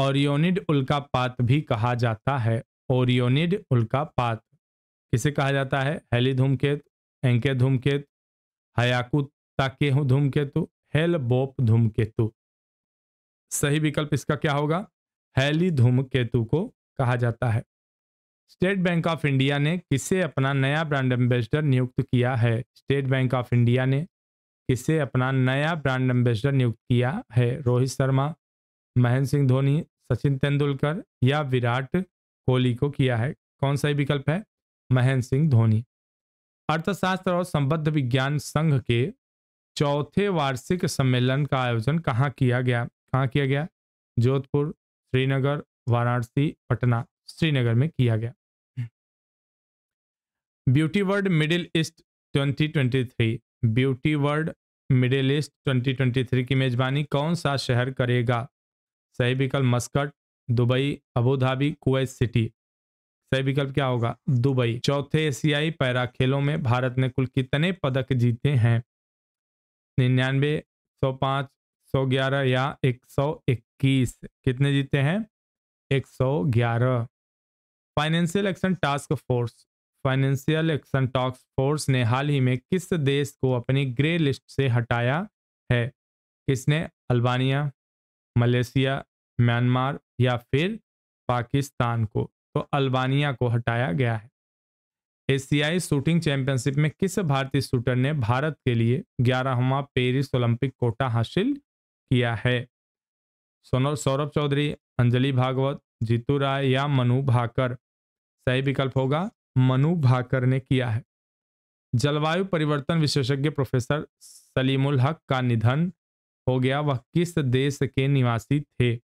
ओरियोनिड उल्कापात भी कहा जाता है ओरियोनिड उल्का पात किसे कहा जाता है हेली धूमकेतु एंके धूमकेतु हयाकुता के धूमकेतु हेल बोप धूमकेतु सही विकल्प इसका क्या होगा हेली धूमकेतु को कहा जाता है स्टेट बैंक ऑफ इंडिया ने किसे अपना नया ब्रांड एम्बेसडर नियुक्त किया है स्टेट बैंक ऑफ इंडिया ने किसे अपना नया ब्रांड एम्बेसडर नियुक्त किया है रोहित शर्मा महेंद्र सिंह धोनी सचिन तेंदुलकर या विराट कोहली को किया है कौन सा विकल्प है महेंद्र सिंह धोनी अर्थशास्त्र और संबद्ध विज्ञान संघ के चौथे वार्षिक सम्मेलन का आयोजन कहाँ किया गया कहाँ किया गया जोधपुर श्रीनगर वाराणसी पटना श्रीनगर में किया गया beauty world Middle East 2023 beauty world Middle East 2023 की मेजबानी कौन सा शहर करेगा सही विकल्प Muscat Dubai Abu Dhabi Kuwait City सही विकल्प क्या होगा दुबई चौथे एशियाई पैरा खेलों में भारत ने कुल कितने पदक जीते हैं निन्यानवे सौ पाँच सौ ग्यारह या एक सौ इक्कीस कितने जीते हैं एक सौ ग्यारह financial action task force financial action task force ने हाल ही में किस देश को अपनी ग्रे लिस्ट से हटाया है किसने अल्बानिया मलेशिया म्यांमार या फिर पाकिस्तान को तो अल्बानिया को हटाया गया है एशियाई शूटिंग चैंपियनशिप में किस भारतीय शूटर ने भारत के लिए ग्यारहवा पेरिस ओलंपिक कोटा हासिल किया है सौरभ चौधरी अंजलि भागवत जीतू राय या मनु भाकर सही विकल्प होगा मनु भाकर ने किया है जलवायु परिवर्तन विशेषज्ञ प्रोफेसर सलीमुल हक का निधन हो गया वह किस देश के निवासी थे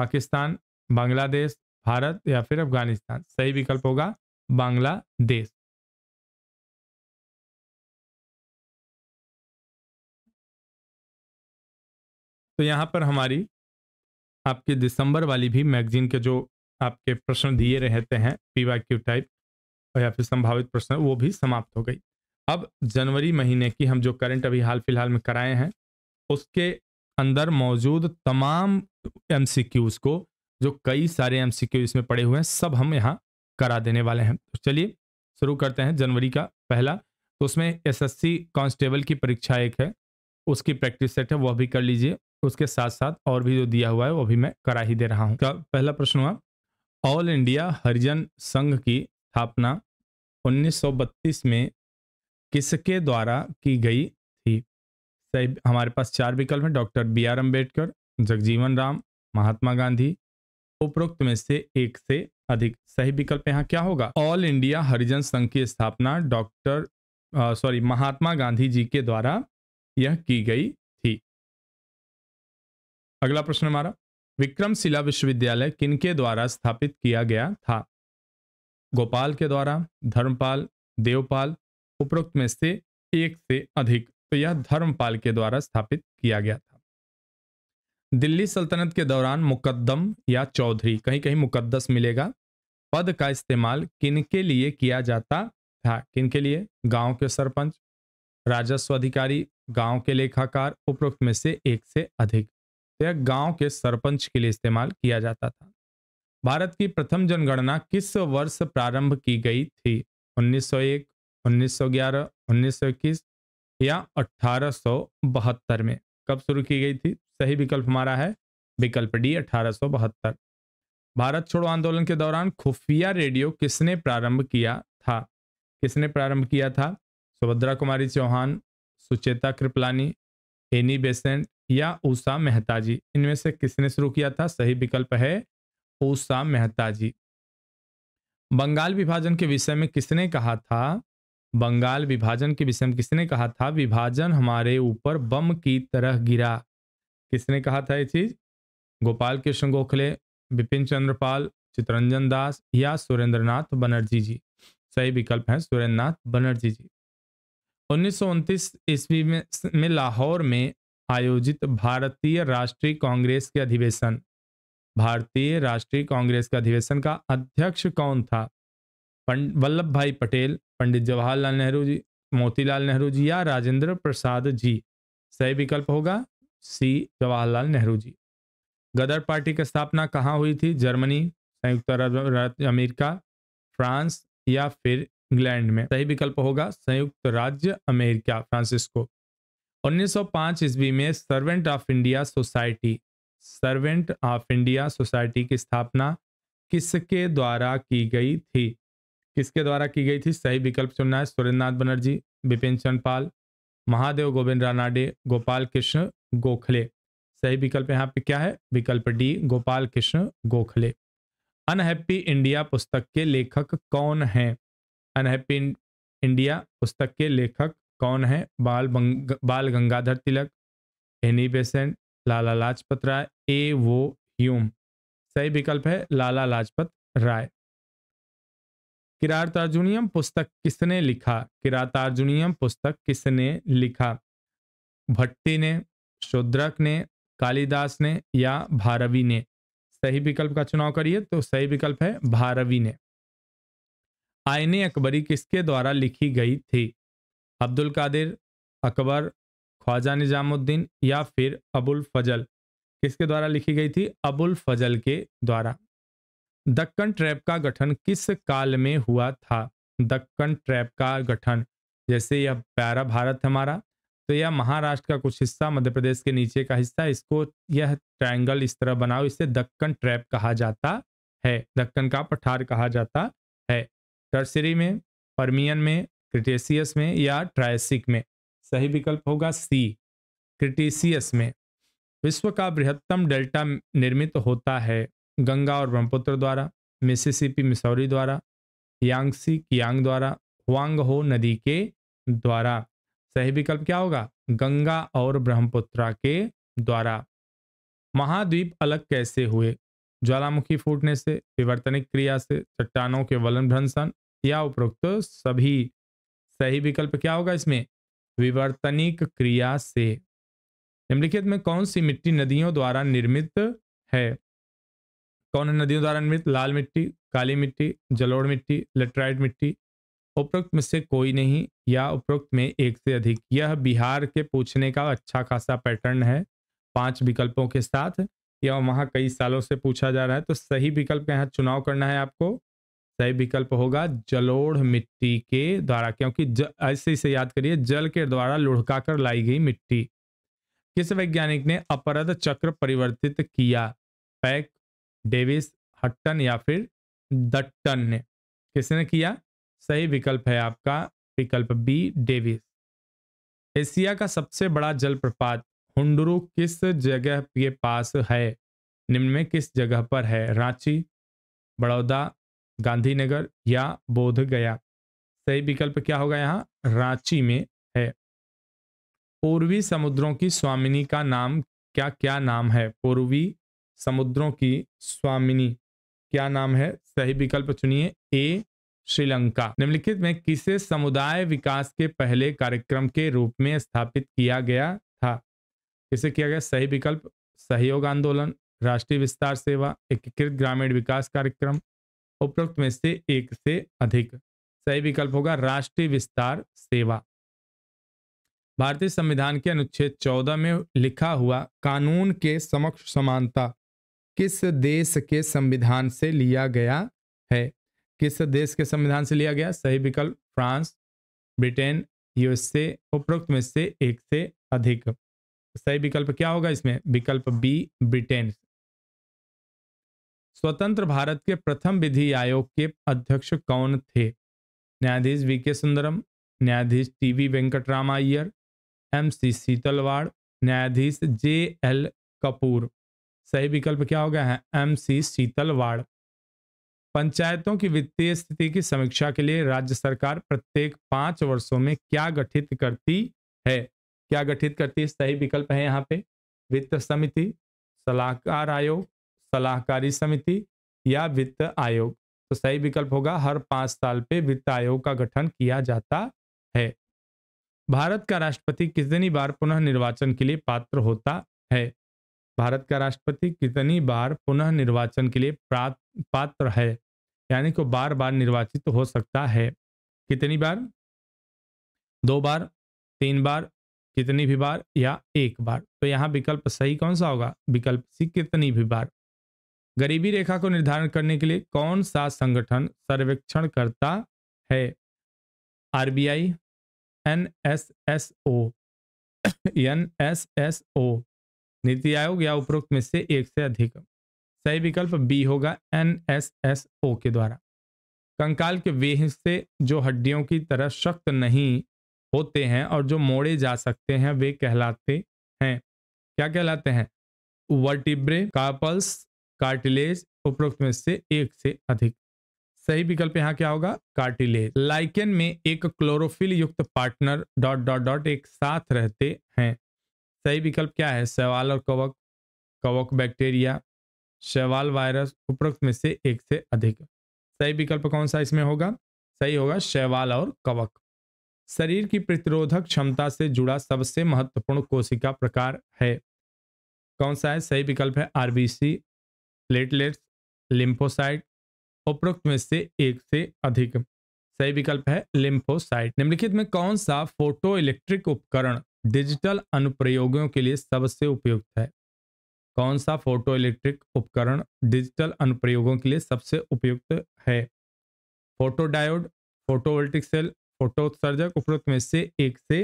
पाकिस्तान बांग्लादेश भारत या फिर अफगानिस्तान सही विकल्प होगा बांग्लादेश तो यहाँ पर हमारी आपके दिसंबर वाली भी मैगजीन के जो आपके प्रश्न दिए रहते हैं क्यू टाइप या फिर संभावित प्रश्न वो भी समाप्त हो गई अब जनवरी महीने की हम जो करंट अभी हाल फिलहाल में कराए हैं उसके अंदर मौजूद तमाम एम को जो कई सारे एम इसमें पड़े हुए हैं सब हम यहाँ करा देने वाले हैं तो चलिए शुरू करते हैं जनवरी का पहला तो उसमें एसएससी कांस्टेबल की परीक्षा एक है उसकी प्रैक्टिस सेट है वह भी कर लीजिए उसके साथ साथ और भी जो दिया हुआ है वो भी मैं करा ही दे रहा हूँ पहला प्रश्न हुआ ऑल इंडिया हरिजन संघ की स्थापना 1932 में किसके द्वारा की गई सही हमारे पास चार विकल्प हैं doctor B R Ambedkar Jagjivan Ram Mahatma Gandhi उपरोक्त में से एक से अधिक सही विकल्प यहाँ क्या होगा ऑल इंडिया हरिजन संघ की स्थापना डॉक्टर सॉरी महात्मा गांधी जी के द्वारा यह की गई थी अगला प्रश्न हमारा विक्रमशिला विश्वविद्यालय किनके द्वारा स्थापित किया गया था गोपाल के द्वारा धर्मपाल देवपाल उपरोक्त में से एक से अधिक तो यह धर्मपाल के द्वारा स्थापित किया गया था दिल्ली सल्तनत के दौरान मुकदम या चौधरी कहीं कहीं मुकदस मिलेगा पद का इस्तेमाल किन के लिए किया जाता था किन के लिए गांव के सरपंच राजस्व अधिकारी गांव के लेखाकार उपरोक्त में से एक से अधिक तो यह गांव के सरपंच के लिए इस्तेमाल किया जाता था भारत की प्रथम जनगणना किस वर्ष प्रारंभ की गई थी 1901, 1911, 1921, या अठारह में कब शुरू की गई थी सही विकल्प हमारा है विकल्प डी अठारह भारत छोड़ो आंदोलन के दौरान खुफिया रेडियो किसने प्रारंभ किया था किसने प्रारंभ किया था सुभद्रा कुमारी चौहान सुचेता कृपलानी एनी बेसेंट या ऊषा मेहता जी इनमें से किसने शुरू किया था सही विकल्प है ऊषा मेहता जी बंगाल विभाजन के विषय में किसने कहा था बंगाल विभाजन के विषय में किसने कहा था विभाजन हमारे ऊपर बम की तरह गिरा किसने कहा था ये चीज गोपाल कृष्ण गोखले बिपिन चंद्रपाल चितरंजन दास या सुरेंद्रनाथ बनर्जी जी सही विकल्प है सुरेंद्रनाथ बनर्जी जी उन्नीस ईस्वी में, में लाहौर में आयोजित भारतीय राष्ट्रीय कांग्रेस के अधिवेशन भारतीय राष्ट्रीय कांग्रेस के अधिवेशन का अध्यक्ष कौन था वल्लभ भाई पटेल पंडित जवाहरलाल नेहरू जी मोतीलाल नेहरू जी या राजेंद्र प्रसाद जी सही विकल्प होगा सी जवाहरलाल नेहरू जी गदर पार्टी की स्थापना कहाँ हुई थी जर्मनी संयुक्त अरब अमेरिका फ्रांस या फिर इंग्लैंड में सही विकल्प होगा संयुक्त राज्य अमेरिका फ्रांसिस्को 1905 ईस्वी में servant of India society servant of India society की स्थापना किसके द्वारा की गई थी किसके द्वारा की गई थी सही विकल्प चुनना है सुरेंद्रनाथ बनर्जी बिपिन चंद पाल महादेव गोविंद रानाडे गोपाल कृष्ण गोखले सही विकल्प यहाँ पे क्या है विकल्प D Gopal Krishna Gokhale unhappy India पुस्तक के लेखक कौन हैं अनहैप्पी इंडिया पुस्तक के लेखक कौन हैं बाल बंग, Bal Gangadhar Tilak Annie Besant Lala Lajpat Rai A O Hume सही विकल्प है लाला लाजपत राय किरातार्जुनियम पुस्तक किसने लिखा किरातार्जुनियम पुस्तक किसने लिखा भट्टी ने शुद्रक ने कालिदास ने या भारवी ने सही विकल्प का चुनाव करिए तो सही विकल्प है भारवी ने आईने अकबरी किसके द्वारा लिखी गई थी अब्दुल कादिर अकबर ख्वाजा निजामुद्दीन या फिर अबुल फजल किसके द्वारा लिखी गई थी अबुल फजल के द्वारा दक्कन ट्रैप का गठन किस काल में हुआ था दक्कन ट्रैप का गठन जैसे यह प्यारा भारत हमारा तो यह महाराष्ट्र का कुछ हिस्सा मध्य प्रदेश के नीचे का हिस्सा इसको यह ट्रायंगल इस तरह बनाओ इसे दक्कन ट्रैप कहा जाता है दक्कन का पठार कहा जाता है टर्सरी में परमियन में क्रिटेसियस में या ट्रायसिक में सही विकल्प होगा सी क्रिटेसियस में विश्व का बृहत्तम डेल्टा निर्मित होता है गंगा और ब्रह्मपुत्र द्वारा मिसिसिपी मिसौरी द्वारा यांगसी कियांग द्वारा हो नदी के द्वारा सही विकल्प क्या होगा गंगा और ब्रह्मपुत्रा के द्वारा महाद्वीप अलग कैसे हुए ज्वालामुखी फूटने से विवर्तनिक क्रिया से चट्टानों के वलन भ्रंशन या उपरोक्त सभी सही विकल्प क्या होगा इसमें विवर्तनिक क्रिया से निम्नलिखित में कौन सी मिट्टी नदियों द्वारा निर्मित है कौन है नदियों द्वारा निर्मित लाल मिट्टी काली मिट्टी जलोड़ मिट्टी लेटराइट मिट्टी उपरोक्त में से कोई नहीं या उपरोक्त में एक से अधिक यह बिहार के पूछने का अच्छा खासा पैटर्न है पांच विकल्पों के साथ या वहाँ कई सालों से पूछा जा रहा है तो सही विकल्प यहाँ चुनाव करना है आपको सही विकल्प होगा जलोढ़ मिट्टी के द्वारा क्योंकि ज, ऐसे से याद करिए जल के द्वारा लुढ़का कर लाई गई मिट्टी किस वैज्ञानिक ने अपरद चक्र परिवर्तित किया पैक डेविस हट्टन या फिर दट्टन ने किसने किया सही विकल्प है आपका विकल्प बी डेविस एशिया का सबसे बड़ा जलप्रपात हुंडरू किस जगह के पास है निम्न में किस जगह पर है रांची बड़ौदा गांधीनगर या बोध गया सही विकल्प क्या होगा यहाँ रांची में है पूर्वी समुद्रों की स्वामिनी का नाम क्या क्या नाम है पूर्वी समुद्रों की स्वामिनी क्या नाम है सही विकल्प चुनिए ए श्रीलंका निम्नलिखित में किसे समुदाय विकास के पहले कार्यक्रम के रूप में स्थापित किया गया था किसे किया गया सही विकल्प सहयोग आंदोलन राष्ट्रीय विस्तार सेवा एकीकृत ग्रामीण विकास कार्यक्रम उपरोक्त में से एक से अधिक सही विकल्प होगा राष्ट्रीय विस्तार सेवा भारतीय संविधान के अनुच्छेद 14 में लिखा हुआ कानून के समक्ष समानता किस देश के संविधान से लिया गया है किस देश के संविधान से लिया गया सही विकल्प फ्रांस ब्रिटेन यूएसए उपरोक्त में से एक से अधिक सही विकल्प क्या होगा इसमें विकल्प बी ब्रिटेन स्वतंत्र भारत के प्रथम विधि आयोग के अध्यक्ष कौन थे न्यायाधीश वी के सुंदरम न्यायाधीश T V Venkatarama Iyer M C Setalvad न्यायाधीश जे एल कपूर सही विकल्प क्या होगा एम सी शीतलवाड़ पंचायतों की वित्तीय स्थिति की समीक्षा के लिए राज्य सरकार प्रत्येक पांच वर्षों में क्या गठित करती है क्या गठित करती है सही विकल्प है यहाँ पे वित्त समिति सलाहकार आयोग सलाहकारी समिति या वित्त आयोग तो सही विकल्प होगा हर पांच साल पे वित्त आयोग का गठन किया जाता है भारत का राष्ट्रपति किस दिन बार पुनः निर्वाचन के लिए पात्र होता है भारत का राष्ट्रपति कितनी बार पुनः निर्वाचन के लिए पात्र है यानी को बार बार निर्वाचित हो सकता है कितनी बार दो बार तीन बार कितनी भी बार या एक बार तो यहाँ विकल्प सही कौन सा होगा विकल्प सी कितनी भी बार गरीबी रेखा को निर्धारण करने के लिए कौन सा संगठन सर्वेक्षण करता है RBI N S S O N S S O NITI Aayog या उपरोक्त में से एक से अधिक सही विकल्प बी होगा एन एस एस ओ के द्वारा कंकाल के वे हिस्से जो हड्डियों की तरह सख्त नहीं होते हैं और जो मोड़े जा सकते हैं वे कहलाते हैं क्या कहलाते हैं वर्टिब्रे कार्पल्स कार्टिलेज उपरोक्त में से एक से अधिक सही विकल्प यहाँ क्या होगा कार्टिलेज लाइकेन में एक क्लोरोफिल युक्त पार्टनर डॉट डॉट डॉट एक साथ रहते हैं सही विकल्प क्या है सवाल और कवक कवक बैक्टीरिया शैवाल वायरस उपरोक्त में से एक से अधिक सही विकल्प कौन सा इसमें होगा सही होगा शैवाल और कवक शरीर की प्रतिरोधक क्षमता से जुड़ा सबसे महत्वपूर्ण कोशिका प्रकार है कौन सा है सही विकल्प है आरबीसी प्लेटलेट्स लिम्फोसाइट उपरोक्त में से एक से अधिक सही विकल्प है लिम्फोसाइट निम्नलिखित में कौन सा फोटो इलेक्ट्रिक उपकरण डिजिटल अनुप्रयोगों के लिए सबसे उपयुक्त है कौन सा फोटो इलेक्ट्रिक उपकरण डिजिटल अनुप्रयोगों के लिए सबसे उपयुक्त है फोटोडायोड फोटोवोल्टिक सेल उत्सर्जक उपरोक्त में से एक से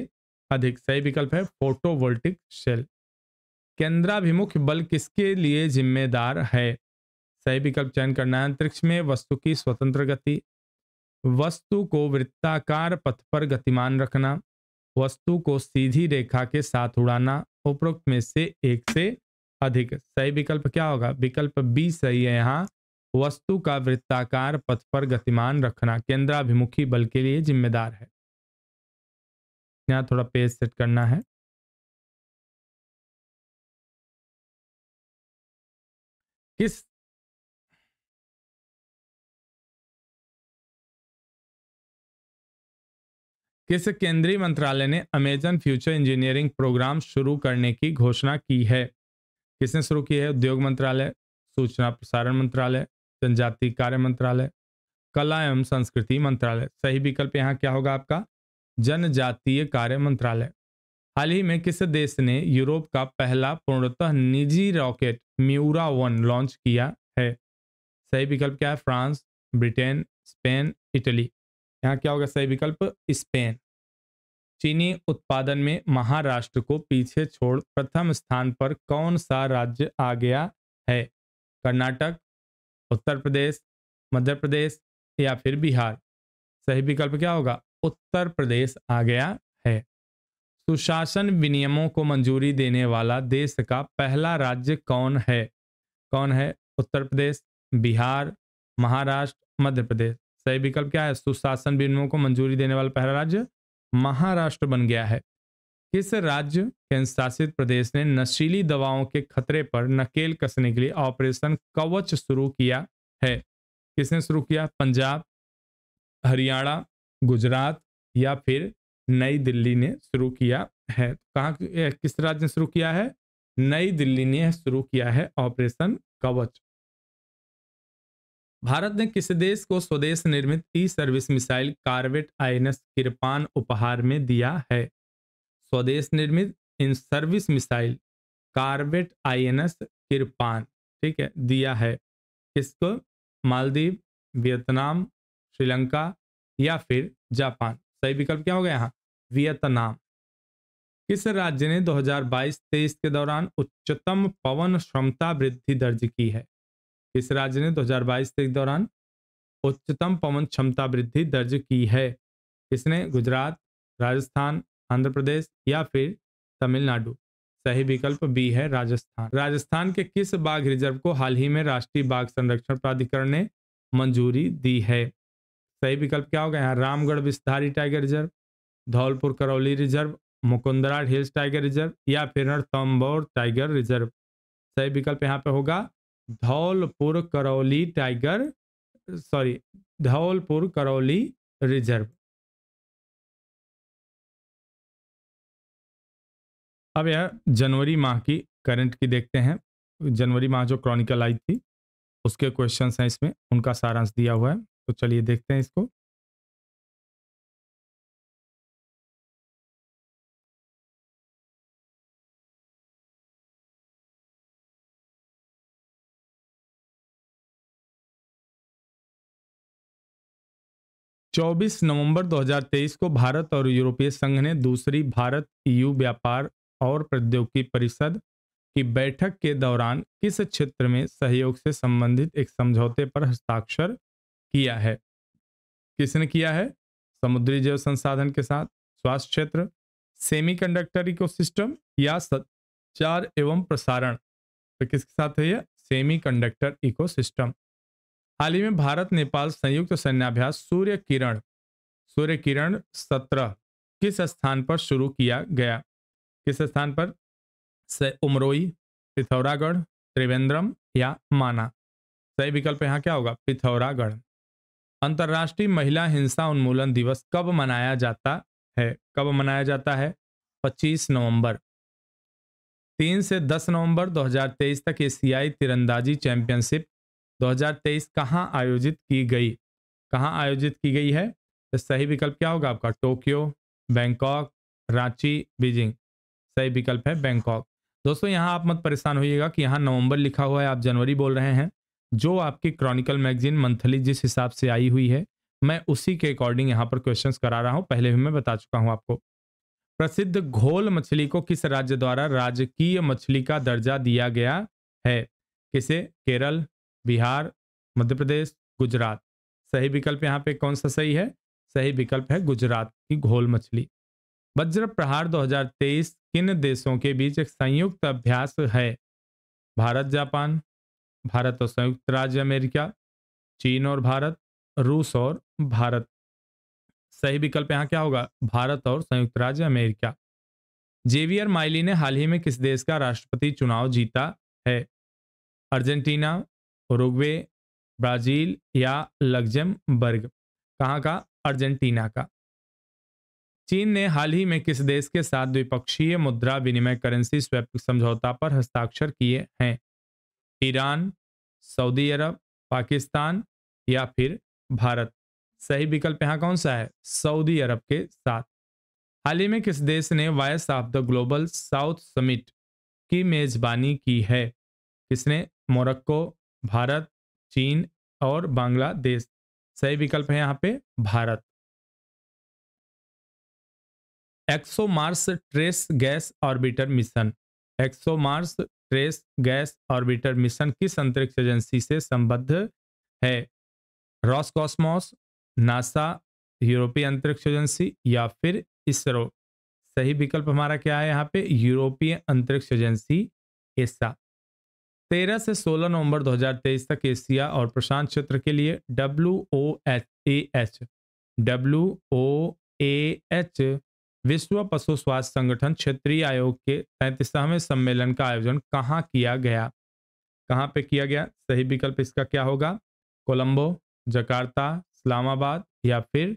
अधिक सही विकल्प है फोटोवोल्टिक सेल केंद्राभिमुख बल किसके लिए जिम्मेदार है सही विकल्प चयन करना है अंतरिक्ष में वस्तु की स्वतंत्र गति वस्तु को वृत्ताकार पथ पर गतिमान रखना वस्तु को सीधी रेखा के साथ उड़ाना उपरोक्त में से एक से अधिक सही विकल्प क्या होगा विकल्प बी सही है यहाँ वस्तु का वृत्ताकार पथ पर गतिमान रखना केंद्राभिमुखी बल के लिए जिम्मेदार है यहाँ थोड़ा पेज सेट करना है किस किस केंद्रीय मंत्रालय ने अमेजन फ्यूचर इंजीनियरिंग प्रोग्राम शुरू करने की घोषणा की है किसने शुरू की है उद्योग मंत्रालय सूचना प्रसारण मंत्रालय जनजातीय कार्य मंत्रालय कला एवं संस्कृति मंत्रालय सही विकल्प यहाँ क्या होगा आपका जनजातीय कार्य मंत्रालय हाल ही में किस देश ने यूरोप का पहला पूर्णतः निजी रॉकेट म्यूरा वन लॉन्च किया है सही विकल्प क्या है फ्रांस ब्रिटेन स्पेन इटली यहाँ क्या होगा सही विकल्प स्पेन चीनी उत्पादन में महाराष्ट्र को पीछे छोड़ प्रथम स्थान पर कौन सा राज्य आ गया है कर्नाटक उत्तर प्रदेश मध्य प्रदेश या फिर बिहार सही विकल्प क्या होगा उत्तर प्रदेश आ गया है सुशासन विनियमों को मंजूरी देने वाला देश का पहला राज्य कौन है कौन है उत्तर प्रदेश बिहार महाराष्ट्र मध्य प्रदेश सही विकल्प क्या है सुशासन विनियमों को मंजूरी देने वाला पहला राज्य महाराष्ट्र बन गया है किस राज्य केंद्र शासित प्रदेश ने नशीली दवाओं के खतरे पर नकेल कसने के लिए ऑपरेशन कवच शुरू किया है किसने शुरू किया पंजाब हरियाणा गुजरात या फिर नई दिल्ली ने शुरू किया है तो कहाँ किस राज्य ने शुरू किया है नई दिल्ली ने शुरू किया है ऑपरेशन कवच भारत ने किस देश को स्वदेश निर्मित ई service missile corvette INS Kirpan उपहार में दिया है स्वदेश निर्मित in service missile corvette INS Kirpan ठीक है दिया है किसको मालदीव वियतनाम श्रीलंका या फिर जापान सही विकल्प क्या हो गया यहाँ वियतनाम किस राज्य ने 2022-23 के दौरान उच्चतम पवन क्षमता वृद्धि दर्ज की है इस राज्य ने 2022 के दौरान उच्चतम पवन क्षमता वृद्धि दर्ज की है इसने गुजरात राजस्थान आंध्र प्रदेश या फिर तमिलनाडु सही विकल्प बी है राजस्थान राजस्थान के किस बाघ रिजर्व को हाल ही में राष्ट्रीय बाघ संरक्षण प्राधिकरण ने मंजूरी दी है सही विकल्प क्या होगा यहाँ Ramgarh Vishdhari tiger reserve Dholpur Karauli reserve Mukundra hills tiger reserve या फिर तम्बोर टाइगर रिजर्व सही विकल्प यहाँ पे होगा Dholpur Karauli tiger sorry Dholpur Karauli reserve अब यार जनवरी माह की करंट की देखते हैं जनवरी माह जो क्रॉनिकल आई थी उसके क्वेश्चंस हैं इसमें उनका सारांश दिया हुआ है तो चलिए देखते हैं इसको 24 नवंबर 2023 को भारत और यूरोपीय संघ ने दूसरी भारत यू e व्यापार और प्रौद्योगिकी परिषद की बैठक के दौरान किस क्षेत्र में सहयोग से संबंधित एक समझौते पर हस्ताक्षर किया है किसने किया है समुद्री जैव संसाधन के साथ स्वास्थ्य क्षेत्र सेमीकंडक्टर इकोसिस्टम या संचार एवं प्रसारण तो किसके साथ है यह सेमीकंडक्टर इकोसिस्टम हाल ही में भारत नेपाल संयुक्त तो सैन्याभ्यास सूर्य किरण सूर्य किरण सत्रह किस स्थान पर शुरू किया गया किस स्थान पर उमरोई पिथौरागढ़ त्रिवेंद्रम या माना सही विकल्प यहाँ क्या होगा पिथौरागढ़ अंतर्राष्ट्रीय महिला हिंसा उन्मूलन दिवस कब मनाया जाता है कब मनाया जाता है 25 नवंबर तीन से 10 नवंबर 2023 तक एशियाई तीरंदाजी चैंपियनशिप 2023 कहाँ आयोजित की गई कहाँ आयोजित की गई है तो सही विकल्प क्या होगा आपका टोक्यो बैंकॉक रांची बीजिंग सही विकल्प है बैंकॉक दोस्तों यहाँ आप मत परेशान होइएगा कि यहाँ नवंबर लिखा हुआ है आप जनवरी बोल रहे हैं जो आपकी क्रॉनिकल मैगजीन मंथली जिस हिसाब से आई हुई है मैं उसी के अकॉर्डिंग यहाँ पर क्वेश्चन करा रहा हूँ पहले भी मैं बता चुका हूँ आपको प्रसिद्ध घोल मछली को किस राज्य द्वारा राजकीय मछली का दर्जा दिया गया है किसे केरल बिहार मध्य प्रदेश गुजरात सही विकल्प यहाँ पे कौन सा सही है सही विकल्प है गुजरात की घोल मछली वज्र प्रहार 2023 किन देशों के बीच एक संयुक्त अभ्यास है भारत जापान भारत और संयुक्त राज्य अमेरिका चीन और भारत रूस और भारत सही विकल्प यहाँ क्या होगा भारत और संयुक्त राज्य अमेरिका जेवियर माइली ने हाल ही में किस देश का राष्ट्रपति चुनाव जीता है अर्जेंटीना उरुग्वे ब्राजील या लग्जमबर्ग कहाँ का अर्जेंटीना का चीन ने हाल ही में किस देश के साथ द्विपक्षीय मुद्रा विनिमय करेंसी स्वैप समझौता पर हस्ताक्षर किए हैं ईरान सऊदी अरब पाकिस्तान या फिर भारत सही विकल्प यहाँ कौन सा है सऊदी अरब के साथ हाल ही में किस देश ने voice of the global south summit की मेजबानी की है किसने मोरक्को भारत चीन और बांग्लादेश सही विकल्प है यहाँ पे Bharat ExoMars trace gas orbiter mission ExoMars trace gas orbiter mission किस अंतरिक्ष एजेंसी से संबद्ध है रॉस कॉस्मोस नासा यूरोपीय अंतरिक्ष एजेंसी या फिर इसरो सही विकल्प हमारा क्या है यहाँ पे यूरोपीय अंतरिक्ष एजेंसी एसा तेरह से सोलह नवंबर 2023 तक एशिया और प्रशांत क्षेत्र के लिए W O H A H W O A H विश्व पशु स्वास्थ्य संगठन क्षेत्रीय आयोग के तैंतीसवें सम्मेलन का आयोजन कहाँ किया गया कहाँ पे किया गया सही विकल्प इसका क्या होगा कोलंबो जकार्ता इस्लामाबाद या फिर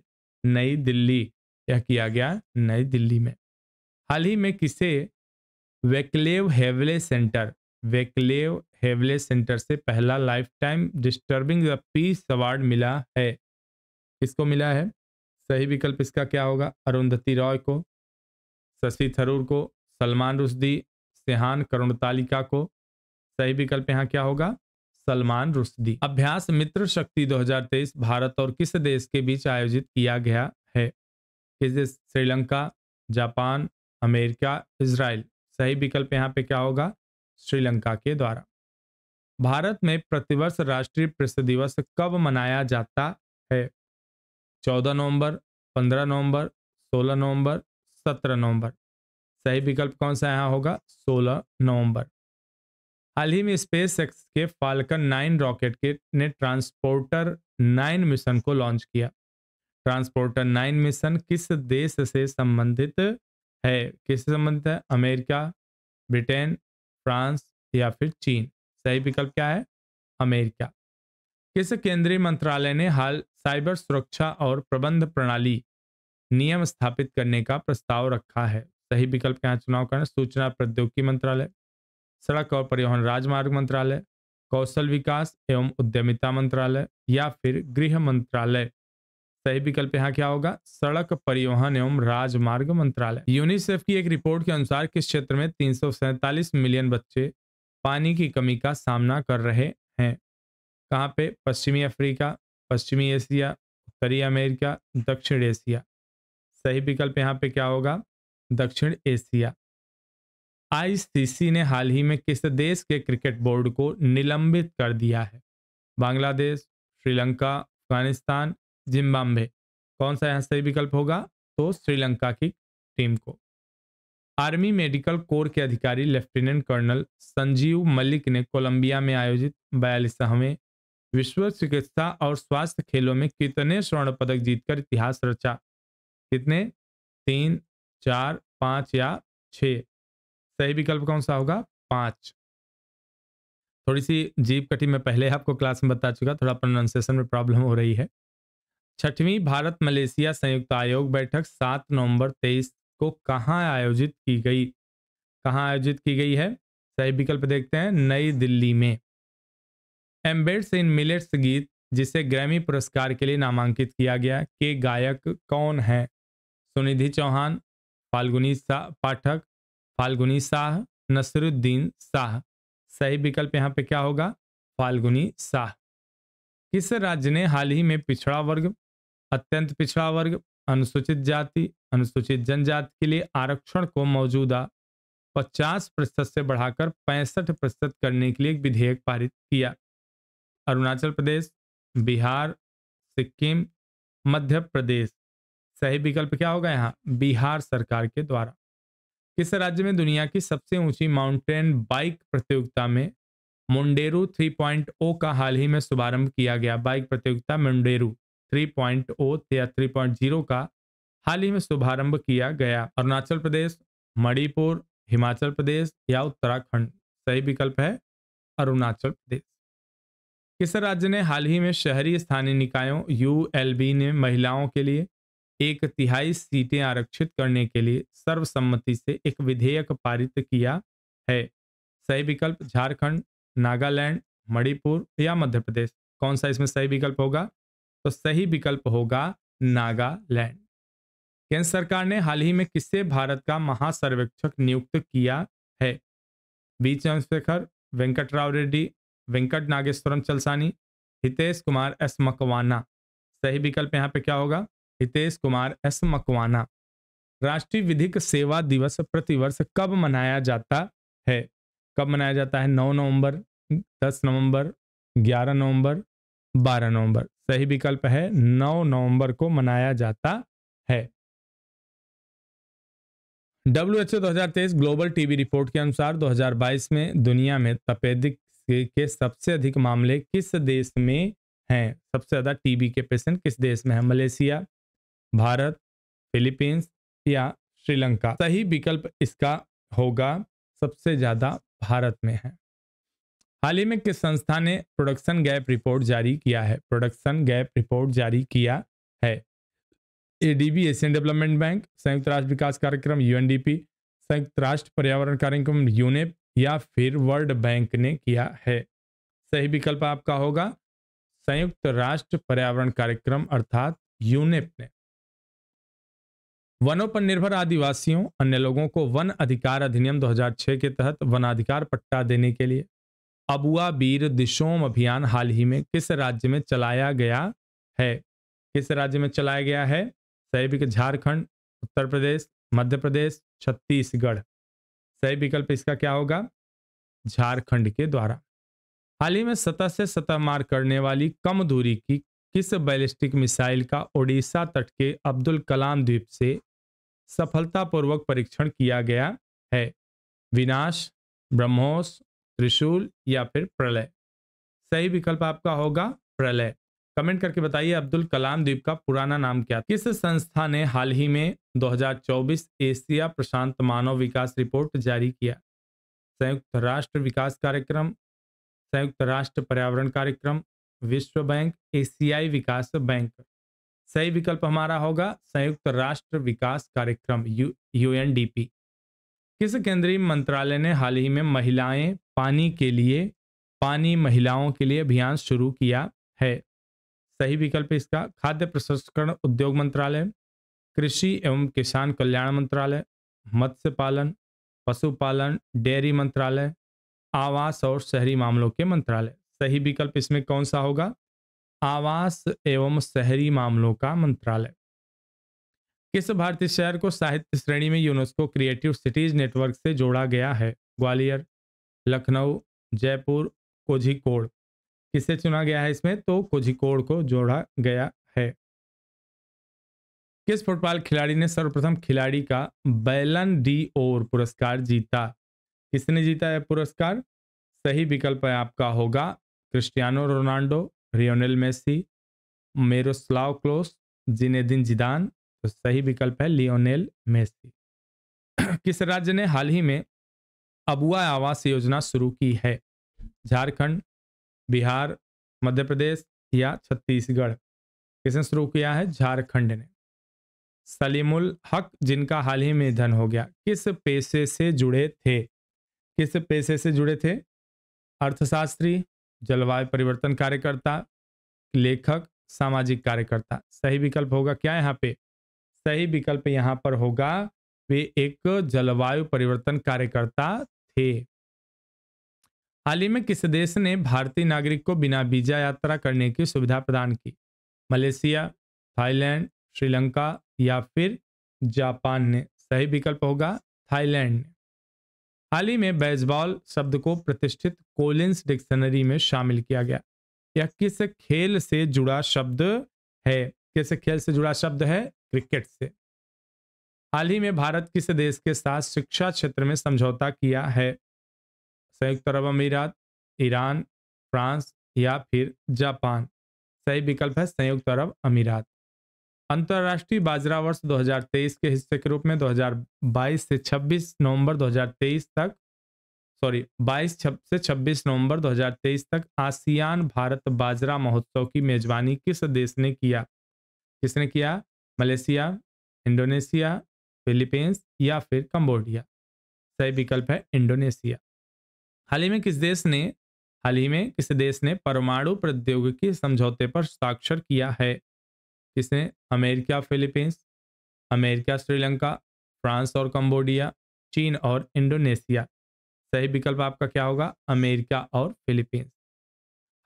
नई दिल्ली यह किया गया नई दिल्ली में हाल ही में किसे वेक्लेव हेवले सेंटर वेकलेव हेवले सेंटर से पहला lifetime disturbing the peace award मिला है किसको मिला है सही विकल्प इसका क्या होगा अरुंधति रॉय को शशि थरूर को सलमान रुशदी सेहान करुणतालिका को सही विकल्प यहाँ क्या होगा सलमान रुशदी अभ्यास मित्र शक्ति 2023 भारत और किस देश के बीच आयोजित किया गया है किस देश श्रीलंका जापान अमेरिका इसराइल सही विकल्प यहाँ पे क्या होगा श्रीलंका के द्वारा भारत में प्रतिवर्ष राष्ट्रीय प्रेस दिवस कब मनाया जाता है चौदह नवंबर, पंद्रह नवंबर, सोलह नवंबर, सत्रह नवंबर। सही विकल्प कौन सा यहाँ होगा सोलह नवंबर। हाल ही में स्पेस एक्स के फाल्कन नाइन रॉकेट के ने ट्रांसपोर्टर नाइन मिशन को लॉन्च किया ट्रांसपोर्टर नाइन मिशन किस देश से संबंधित है किससे संबंधित है अमेरिका ब्रिटेन फ्रांस या फिर चीन सही विकल्प क्या है अमेरिका किस केंद्रीय मंत्रालय ने हाल साइबर सुरक्षा और प्रबंध प्रणाली नियम स्थापित करने का प्रस्ताव रखा है सही विकल्प यहाँ चुनाव करना सूचना प्रौद्योगिकी मंत्रालय सड़क और परिवहन राजमार्ग मंत्रालय कौशल विकास एवं उद्यमिता मंत्रालय या फिर गृह मंत्रालय सही विकल्प यहाँ क्या होगा सड़क परिवहन एवं राजमार्ग मंत्रालय यूनिसेफ की एक रिपोर्ट के अनुसार किस क्षेत्र में तीन मिलियन बच्चे पानी की कमी का सामना कर रहे हैं कहाँ पे पश्चिमी अफ्रीका पश्चिमी एशिया उत्तरी अमेरिका दक्षिण एशिया सही विकल्प यहाँ पे क्या होगा दक्षिण एशिया आईसीसी ने हाल ही में किस देश के क्रिकेट बोर्ड को निलंबित कर दिया है बांग्लादेश श्रीलंका अफगानिस्तान जिम्बाब्वे कौन सा यहाँ सही विकल्प होगा तो श्रीलंका की टीम को आर्मी मेडिकल कोर के अधिकारी लेफ्टिनेंट कर्नल संजीव मलिक ने कोलंबिया में आयोजित बयालीसवें विश्व चिकित्सा और स्वास्थ्य खेलों में कितने स्वर्ण पदक जीतकर इतिहास रचा कितने तीन चार पाँच या छ सही विकल्प कौन सा होगा पाँच थोड़ी सी जीप कटी मैं पहले आपको क्लास में बता चुका थोड़ा प्रोनाउंसिएशन में प्रॉब्लम हो रही है छठवीं भारत मलेशिया संयुक्त आयोग बैठक 7 नवंबर 23 को कहाँ आयोजित की गई कहाँ आयोजित की गई है सही विकल्प देखते हैं नई दिल्ली में एम्बेड्स इन मिलेट्स गीत जिसे ग्रैमी पुरस्कार के लिए नामांकित किया गया के गायक कौन है सुनिधि चौहान फाल्गुनी शाह पाठक फाल्गुनी शाह नसरुद्दीन शाह सही विकल्प यहाँ पे क्या होगा फाल्गुनी शाह किस राज्य ने हाल ही में पिछड़ा वर्ग अत्यंत पिछड़ा वर्ग अनुसूचित जाति अनुसूचित जनजाति के लिए आरक्षण को मौजूदा 50 प्रतिशत से बढ़ाकर पैंसठ प्रतिशत करने के लिए एक विधेयक पारित किया अरुणाचल प्रदेश बिहार सिक्किम मध्य प्रदेश सही विकल्प क्या होगा यहाँ बिहार सरकार के द्वारा किस राज्य में दुनिया की सबसे ऊंची माउंटेन बाइक प्रतियोगिता में मुंडेरू 3.0 का हाल ही में शुभारंभ किया गया बाइक प्रतियोगिता मुंडेरू 3.0 या 3.0 का हाल ही में शुभारंभ किया गया अरुणाचल प्रदेश मणिपुर हिमाचल प्रदेश या उत्तराखंड सही विकल्प है अरुणाचल प्रदेश किस राज्य ने हाल ही में शहरी स्थानीय निकायों यू ने महिलाओं के लिए एक तिहाई सीटें आरक्षित करने के लिए सर्वसम्मति से एक विधेयक पारित किया है सही विकल्प झारखंड नागालैंड मणिपुर या मध्य प्रदेश कौन सा इसमें सही विकल्प होगा तो सही विकल्प होगा नागालैंड केंद्र सरकार ने हाल ही में किससे भारत का महासर्वेक्षक नियुक्त किया है बी चंद्रशेखर वेंकट राव रेड्डी वेंकट नागेश्वरम चलसानी हितेश कुमार एस मकवाना सही विकल्प यहाँ पे क्या होगा हितेश कुमार एस मकवाना राष्ट्रीय विधिक सेवा दिवस प्रतिवर्ष कब मनाया जाता है कब मनाया जाता है 9 नवंबर 10 नवंबर 11 नवंबर 12 नवंबर सही विकल्प है 9 नवंबर को मनाया जाता है W H global TB report के अनुसार 2022 में दुनिया में तपेदिक के सबसे अधिक मामले किस देश में हैं सबसे ज़्यादा टीबी के पेशेंट किस देश में है मलेशिया भारत फिलीपींस या श्रीलंका सही विकल्प इसका होगा सबसे ज़्यादा भारत में है हाल ही में किस संस्था ने प्रोडक्शन गैप रिपोर्ट जारी किया है प्रोडक्शन गैप रिपोर्ट जारी किया है एडीबी एशियन डेवलपमेंट बैंक संयुक्त राष्ट्र विकास कार्यक्रम यूएनडीपी संयुक्त राष्ट्र पर्यावरण कार्यक्रम यूनेप या फिर वर्ल्ड बैंक ने किया है सही विकल्प आपका होगा संयुक्त राष्ट्र पर्यावरण कार्यक्रम अर्थात यूनेप ने वनों पर निर्भर आदिवासियों अन्य लोगों को वन अधिकार अधिनियम 2006 के तहत वनाधिकार पट्टा देने के लिए अबुआ बीर दिशोम अभियान हाल ही में किस राज्य में चलाया गया है किस राज्य में चलाया गया है सही विकल्प झारखंड उत्तर प्रदेश मध्य प्रदेश छत्तीसगढ़ सही विकल्प इसका क्या होगा झारखंड के द्वारा हाल ही में सतह से सतह मार करने वाली कम दूरी की किस बैलिस्टिक मिसाइल का ओडिशा तट के अब्दुल कलाम द्वीप से सफलतापूर्वक परीक्षण किया गया है विनाश ब्रह्मोस त्रिशूल या फिर प्रलय सही विकल्प आपका होगा प्रलय कमेंट करके बताइए अब्दुल कलाम द्वीप का पुराना नाम क्या किस संस्था ने हाल ही में 2024 एशिया प्रशांत मानव विकास रिपोर्ट जारी किया संयुक्त राष्ट्र विकास कार्यक्रम संयुक्त राष्ट्र पर्यावरण कार्यक्रम विश्व बैंक एशियाई विकास बैंक सही विकल्प हमारा होगा संयुक्त राष्ट्र विकास कार्यक्रम यू यूएनडीपी किस केंद्रीय मंत्रालय ने हाल ही में महिलाएं पानी के लिए पानी महिलाओं के लिए अभियान शुरू किया है सही विकल्प इसका खाद्य प्रसंस्करण उद्योग मंत्रालय कृषि एवं किसान कल्याण मंत्रालय मत्स्य पालन पशुपालन डेयरी मंत्रालय आवास और शहरी मामलों के मंत्रालय सही विकल्प इसमें कौन सा होगा आवास एवं शहरी मामलों का मंत्रालय किस भारतीय शहर को साहित्य श्रेणी में यूनेस्को क्रिएटिव सिटीज नेटवर्क से जोड़ा गया है ग्वालियर लखनऊ जयपुर कोझिकोड किसे चुना गया है इसमें तो कोझिकोड को जोड़ा गया है किस फुटबॉल खिलाड़ी ने सर्वप्रथम खिलाड़ी का बैलन डी ओर पुरस्कार जीता किसने जीता यह पुरस्कार सही विकल्प आपका होगा Cristiano Ronaldo Lionel Messi Miroslav Klose Zinedine Zidane तो सही विकल्प है लियोनेल मेसी किस राज्य ने हाल ही में अबुआ आवास योजना शुरू की है झारखंड बिहार मध्य प्रदेश या छत्तीसगढ़ किसने शुरू किया है झारखंड ने सलीमुल हक जिनका हाल ही में निधन हो गया किस पेशे से जुड़े थे किस पेशे से जुड़े थे अर्थशास्त्री जलवायु परिवर्तन कार्यकर्ता लेखक सामाजिक कार्यकर्ता सही विकल्प होगा क्या यहाँ पे सही विकल्प यहाँ पर होगा वे एक जलवायु परिवर्तन कार्यकर्ता थे हाल ही में किस देश ने भारतीय नागरिक को बिना वीजा यात्रा करने की सुविधा प्रदान की मलेशिया थाईलैंड श्रीलंका या फिर जापान ने सही विकल्प होगा थाईलैंड ने हाल ही में बेसबॉल शब्द को प्रतिष्ठित कोलिंस डिक्शनरी में शामिल किया गया यह किस खेल से जुड़ा शब्द है किस खेल से जुड़ा शब्द है क्रिकेट से हाल ही में भारत किस देश के साथ शिक्षा क्षेत्र में समझौता किया है संयुक्त अरब अमीरात ईरान फ्रांस या फिर जापान सही विकल्प है संयुक्त अरब अमीरात अंतर्राष्ट्रीय बाजरा वर्ष 2023 के हिस्से के रूप में 2022 से 26 नवंबर 2023 तक सॉरी 22 से 26 नवंबर 2023 तक आसियान भारत बाजरा महोत्सव की मेजबानी किस देश ने किया किसने किया मलेशिया इंडोनेशिया फिलीपींस या फिर कंबोडिया सही विकल्प है इंडोनेशिया हाल ही में किस देश ने हाल ही में किस देश ने परमाणु प्रौद्योगिकी समझौते पर स्वाक्षर किया है किसने America Philippines America Sri Lanka France और कंबोडिया चीन और इंडोनेशिया सही विकल्प आपका क्या होगा अमेरिका और फिलीपींस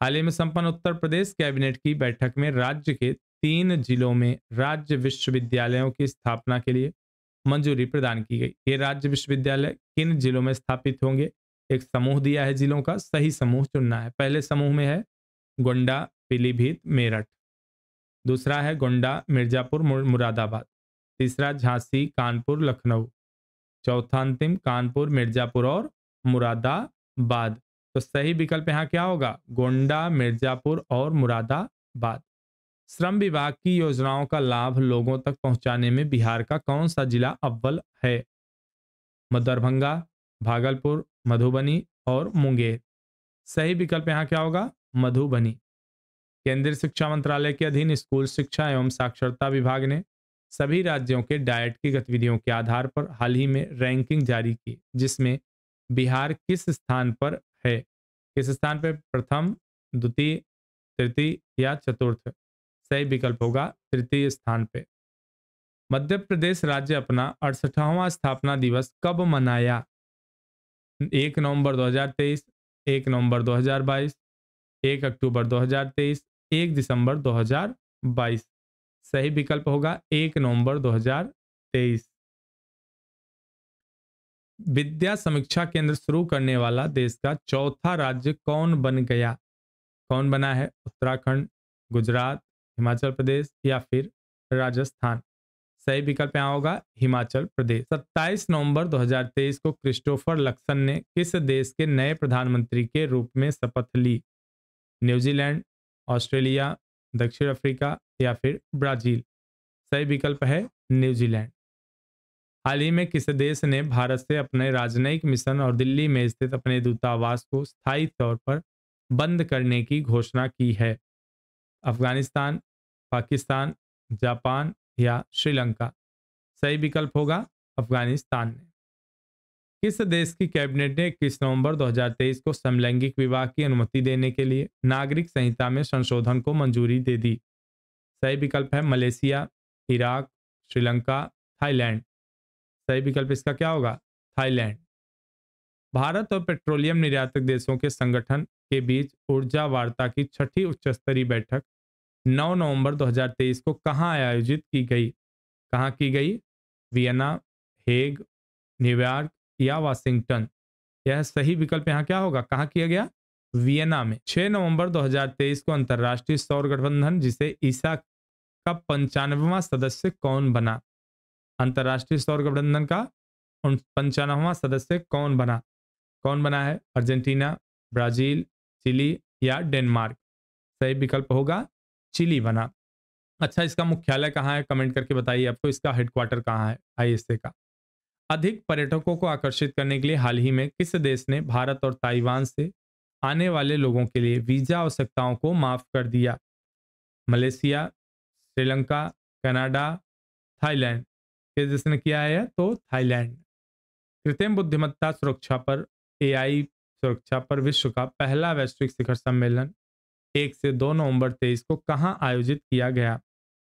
हाल ही में संपन्न उत्तर प्रदेश कैबिनेट की बैठक में राज्य के तीन जिलों में राज्य विश्वविद्यालयों की स्थापना के लिए मंजूरी प्रदान की गई ये राज्य विश्वविद्यालय किन जिलों में स्थापित होंगे एक समूह दिया है जिलों का सही समूह चुनना है पहले समूह में है गोंडा पीलीभीत मेरठ दूसरा है गोंडा मिर्जापुर मुरादाबाद तीसरा झांसी कानपुर लखनऊ चौथा अंतिम कानपुर मिर्जापुर और मुरादाबाद तो सही विकल्प यहाँ क्या होगा गोंडा मिर्जापुर और मुरादाबाद श्रम विभाग की योजनाओं का लाभ लोगों तक पहुंचाने में बिहार का कौन सा जिला अव्वल है दरभंगा भागलपुर मधुबनी और मुंगेर सही विकल्प यहाँ क्या होगा मधुबनी केंद्रीय शिक्षा मंत्रालय के अधीन स्कूल शिक्षा एवं साक्षरता विभाग ने सभी राज्यों के डाइट की गतिविधियों के आधार पर हाल ही में रैंकिंग जारी की जिसमें बिहार किस स्थान पर है किस स्थान पर प्रथम द्वितीय तृतीय या चतुर्थ सही विकल्प होगा तृतीय स्थान पे मध्य प्रदेश राज्य अपना अड़सठवा स्थापना दिवस कब मनाया एक नवंबर 2023, एक नवंबर 2022, एक अक्टूबर 2023, एक दिसंबर 2022। सही विकल्प होगा एक नवंबर 2023। विद्या समीक्षा केंद्र शुरू करने वाला देश का चौथा राज्य कौन बन गया कौन बना है उत्तराखंड गुजरात हिमाचल प्रदेश या फिर राजस्थान सही विकल्प यहाँ होगा हिमाचल प्रदेश 27 नवंबर 2023 को क्रिस्टोफर लक्सन ने किस देश के नए प्रधानमंत्री के रूप में शपथ ली न्यूजीलैंड ऑस्ट्रेलिया दक्षिण अफ्रीका या फिर ब्राजील सही विकल्प है न्यूजीलैंड हाल ही में किस देश ने भारत से अपने राजनयिक मिशन और दिल्ली में स्थित अपने दूतावास को स्थायी तौर पर बंद करने की घोषणा की है अफगानिस्तान पाकिस्तान जापान या श्रीलंका सही विकल्प होगा अफगानिस्तान में किस देश की कैबिनेट ने इक्कीस नवंबर 2023 को समलैंगिक विवाह की अनुमति देने के लिए नागरिक संहिता में संशोधन को मंजूरी दे दी सही विकल्प है मलेशिया इराक श्रीलंका थाईलैंड सही विकल्प इसका क्या होगा थाईलैंड भारत और पेट्रोलियम निर्यातक देशों के संगठन के बीच ऊर्जा वार्ता की छठी उच्च स्तरीय बैठक 9 नवंबर 2023 को कहाँ आयोजित की गई कहाँ की गई वियना हेग न्यूयॉर्क या वाशिंगटन यह सही विकल्प यहाँ क्या होगा कहाँ किया गया वियना में 6 नवंबर 2023 को अंतर्राष्ट्रीय सौर गठबंधन जिसे ईसा का पंचानवा सदस्य कौन बना अंतर्राष्ट्रीय सौर गठबंधन का पंचानवा सदस्य कौन बना कौन बना है अर्जेंटीना ब्राजील चिली या डेनमार्क सही विकल्प होगा चिली बना अच्छा इसका मुख्यालय कहाँ है कमेंट करके बताइए आपको इसका हेडक्वार्टर कहाँ है आईएसए का अधिक पर्यटकों को आकर्षित करने के लिए हाल ही में किस देश ने भारत और ताइवान से आने वाले लोगों के लिए वीजा आवश्यकताओं को माफ कर दिया मलेशिया श्रीलंका कनाडा थाईलैंड देश जिसने किया है तो थाईलैंड कृत्रिम बुद्धिमत्ता सुरक्षा पर एआई सुरक्षा पर विश्व का पहला वैश्विक शिखर सम्मेलन एक से दो नवंबर तेईस को कहाँ आयोजित किया गया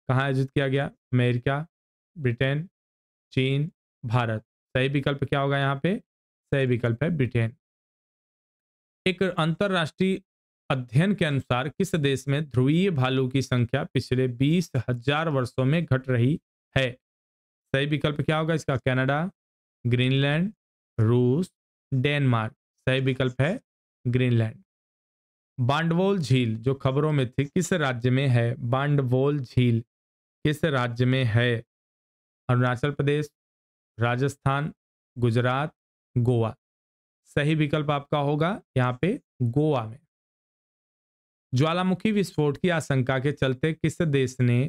कहाँ आयोजित किया गया अमेरिका ब्रिटेन चीन भारत सही विकल्प क्या होगा यहाँ पे सही विकल्प है ब्रिटेन एक अंतरराष्ट्रीय अध्ययन के अनुसार किस देश में ध्रुवीय भालू की संख्या पिछले बीस हजार वर्षों में घट रही है सही विकल्प क्या होगा इसका कनाडा ग्रीनलैंड रूस डेनमार्क सही विकल्प है ग्रीनलैंड बांडवोल झील जो खबरों में थी किस राज्य में है बांडवोल झील किस राज्य में है अरुणाचल प्रदेश राजस्थान गुजरात गोवा सही विकल्प आपका होगा यहाँ पे गोवा में ज्वालामुखी विस्फोट की आशंका के चलते किस देश ने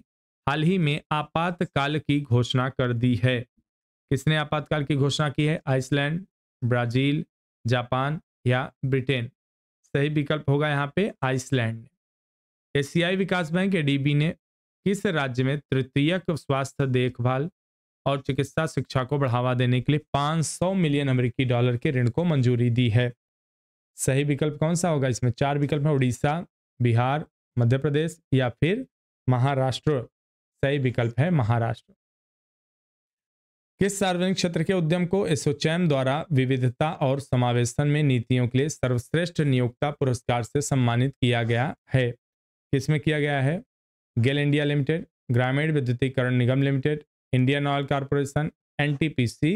हाल ही में आपातकाल की घोषणा कर दी है किसने आपातकाल की घोषणा की है आइसलैंड ब्राजील जापान या ब्रिटेन सही विकल्प होगा यहाँ पे आइसलैंड ने एशियाई विकास बैंक एडीबी ने किस राज्य में तृतीयक स्वास्थ्य देखभाल और चिकित्सा शिक्षा को बढ़ावा देने के लिए 500 मिलियन अमेरिकी डॉलर के ऋण को मंजूरी दी है सही विकल्प कौन सा होगा इसमें चार विकल्प है उड़ीसा बिहार मध्य प्रदेश या फिर महाराष्ट्र सही विकल्प है महाराष्ट्र किस सार्वजनिक क्षेत्र के उद्यम को एसोचैम द्वारा विविधता और समावेशन में नीतियों के लिए सर्वश्रेष्ठ नियोक्ता पुरस्कार से सम्मानित किया गया है किसमें किया गया है गेल इंडिया लिमिटेड ग्रामीण विद्युतीकरण निगम limited Indian oil corporation NTPC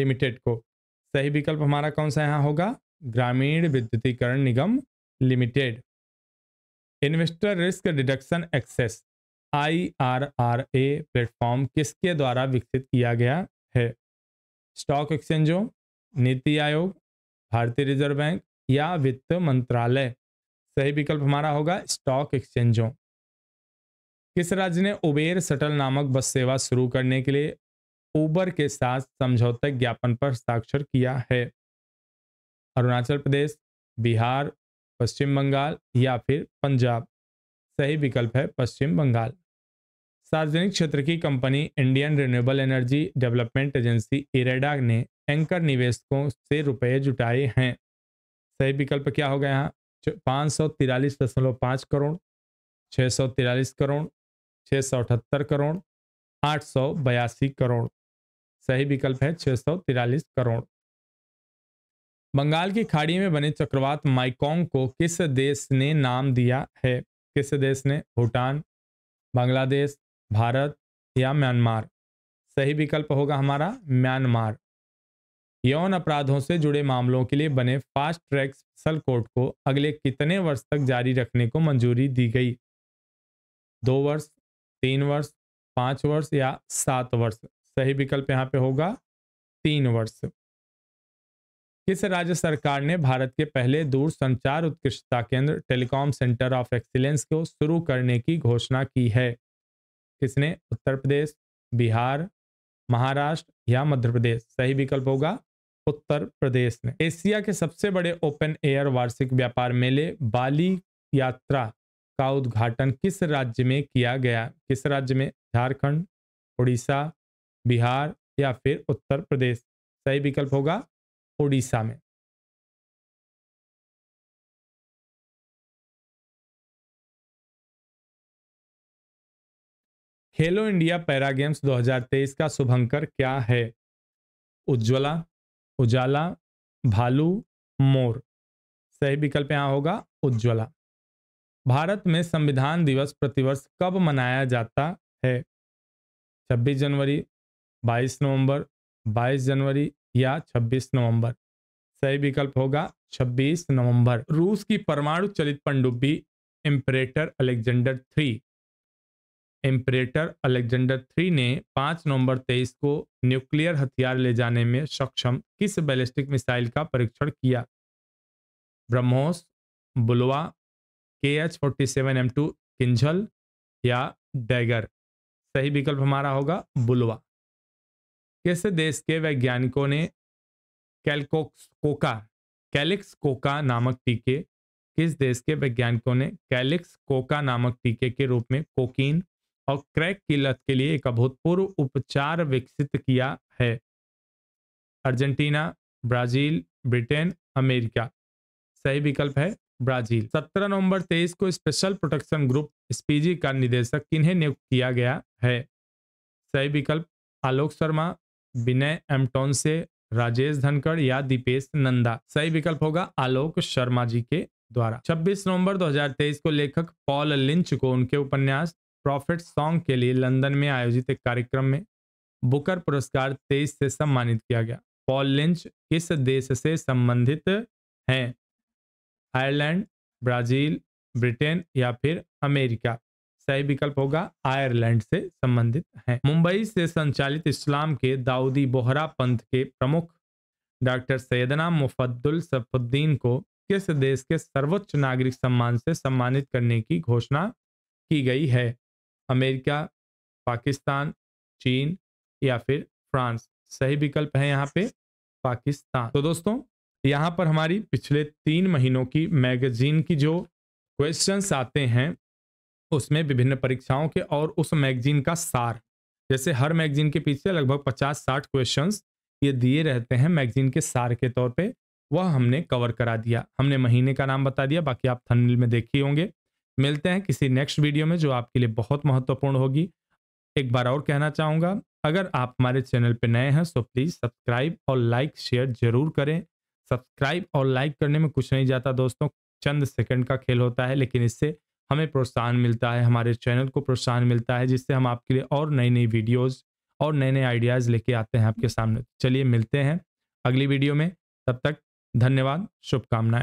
limited को सही विकल्प हमारा कौन सा यहाँ होगा ग्रामीण विद्युतीकरण निगम limited investor risk deduction access I R R A platform किसके द्वारा विकसित किया गया है स्टॉक एक्सचेंजों नीति आयोग भारतीय रिजर्व बैंक या वित्त मंत्रालय सही विकल्प हमारा होगा स्टॉक एक्सचेंजों किस राज्य ने उबेर सटल नामक बस सेवा शुरू करने के लिए उबर के साथ समझौता ज्ञापन पर हस्ताक्षर किया है अरुणाचल प्रदेश बिहार पश्चिम बंगाल या फिर पंजाब सही विकल्प है पश्चिम बंगाल सार्वजनिक क्षेत्र की company Indian renewable energy development agency IREDA ने एंकर निवेशकों से रुपए जुटाए हैं सही विकल्प क्या होगा यहाँ पाँच सौ तिरालीस दशमलव पाँच करोड़ छः सौ तिरालीस करोड़ छः सौ अठहत्तर करोड़ आठ सौ बयासी करोड़ सही विकल्प है छः सौ तिरालीस करोड़ बंगाल की खाड़ी में बने चक्रवात माइकोंग को किस देश ने नाम दिया है किस देश ने भूटान बांग्लादेश भारत या म्यांमार सही विकल्प होगा हमारा म्यांमार यौन अपराधों से जुड़े मामलों के लिए बने फास्ट ट्रैक स्पेशल कोर्ट को अगले कितने वर्ष तक जारी रखने को मंजूरी दी गई दो वर्ष तीन वर्ष पाँच वर्ष या सात वर्ष सही विकल्प यहाँ पे होगा तीन वर्ष किस राज्य सरकार ने भारत के पहले दूर संचार उत्कृष्टता केंद्र टेलीकॉम सेंटर ऑफ एक्सीलेंस को शुरू करने की घोषणा की है किसने उत्तर प्रदेश बिहार महाराष्ट्र या मध्य प्रदेश सही विकल्प होगा उत्तर प्रदेश ने एशिया के सबसे बड़े ओपन एयर वार्षिक व्यापार मेले बाली यात्रा का उद्घाटन किस राज्य में किया गया किस राज्य में झारखंड उड़ीसा बिहार या फिर उत्तर प्रदेश सही विकल्प होगा उड़ीसा में खेलो इंडिया पैरा गेम्स 2023 का शुभंकर क्या है उज्ज्वला उजाला भालू मोर सही विकल्प यहाँ होगा उज्ज्वला भारत में संविधान दिवस प्रतिवर्ष कब मनाया जाता है 26 जनवरी 22 नवंबर 22 जनवरी या 26 नवंबर सही विकल्प होगा 26 नवंबर रूस की परमाणु चलित पनडुब्बी Emperor Alexander three Emperor Alexander three ने 5 नवंबर 23 को न्यूक्लियर हथियार ले जाने में सक्षम किस बैलिस्टिक मिसाइल का परीक्षण किया BrahMos Bulava K H forty seven M two Kinzhal या डैगर सही विकल्प हमारा होगा बुलवा किस देश के वैज्ञानिकों ने कैलकोक्स कोका कैलिक्स कोका नामक टीके किस देश के वैज्ञानिकों ने कैलिक्स कोका नामक टीके के रूप में कोकीन और क्रैक की लत के लिए एक अभूतपूर्व उपचार विकसित किया है अर्जेंटीना ब्राजील ब्रिटेन अमेरिका सही विकल्प है ब्राजील 17 नवंबर 23 को स्पेशल प्रोटेक्शन ग्रुप स्पीजी का निदेशक किन्हें नियुक्त किया गया है सही विकल्प आलोक शर्मा विनय एमटोन से राजेश धनखड़ या दीपेश नंदा सही विकल्प होगा आलोक शर्मा जी के द्वारा 26 नवंबर 2023 को लेखक पॉल लिंच को उनके उपन्यास प्रॉफिट सॉन्ग के लिए लंदन में आयोजित एक कार्यक्रम में बुकर पुरस्कार तेईस से सम्मानित किया गया पॉल लिंच किस देश से संबंधित हैं आयरलैंड ब्राजील ब्रिटेन या फिर अमेरिका सही विकल्प होगा आयरलैंड से संबंधित है मुंबई से संचालित इस्लाम के दाऊदी बोहरा पंथ के प्रमुख डॉक्टर सैदना मुफद्दुल सफुद्दीन को किस देश के सर्वोच्च नागरिक सम्मान से सम्मानित करने की घोषणा की गई है अमेरिका पाकिस्तान चीन या फिर फ्रांस सही विकल्प है यहाँ पे पाकिस्तान तो दोस्तों यहाँ पर हमारी पिछले तीन महीनों की मैगजीन की जो क्वेश्चंस आते हैं उसमें विभिन्न परीक्षाओं के और उस मैगजीन का सार जैसे हर मैगजीन के पीछे लगभग पचास साठ क्वेश्चंस ये दिए रहते हैं मैगजीन के सार के तौर पे वह हमने कवर करा दिया हमने महीने का नाम बता दिया बाकी आप थंबनेल में देखे होंगे मिलते हैं किसी नेक्स्ट वीडियो में जो आपके लिए बहुत महत्वपूर्ण होगी एक बार और कहना चाहूँगा अगर आप हमारे चैनल पर नए हैं तो प्लीज़ सब्सक्राइब और लाइक शेयर जरूर करें सब्सक्राइब और लाइक करने में कुछ नहीं जाता दोस्तों चंद सेकंड का खेल होता है लेकिन इससे हमें प्रोत्साहन मिलता है हमारे चैनल को प्रोत्साहन मिलता है जिससे हम आपके लिए और नई नई वीडियोस और नए नए आइडियाज़ लेके आते हैं आपके सामने चलिए मिलते हैं अगली वीडियो में तब तक धन्यवाद शुभकामनाएं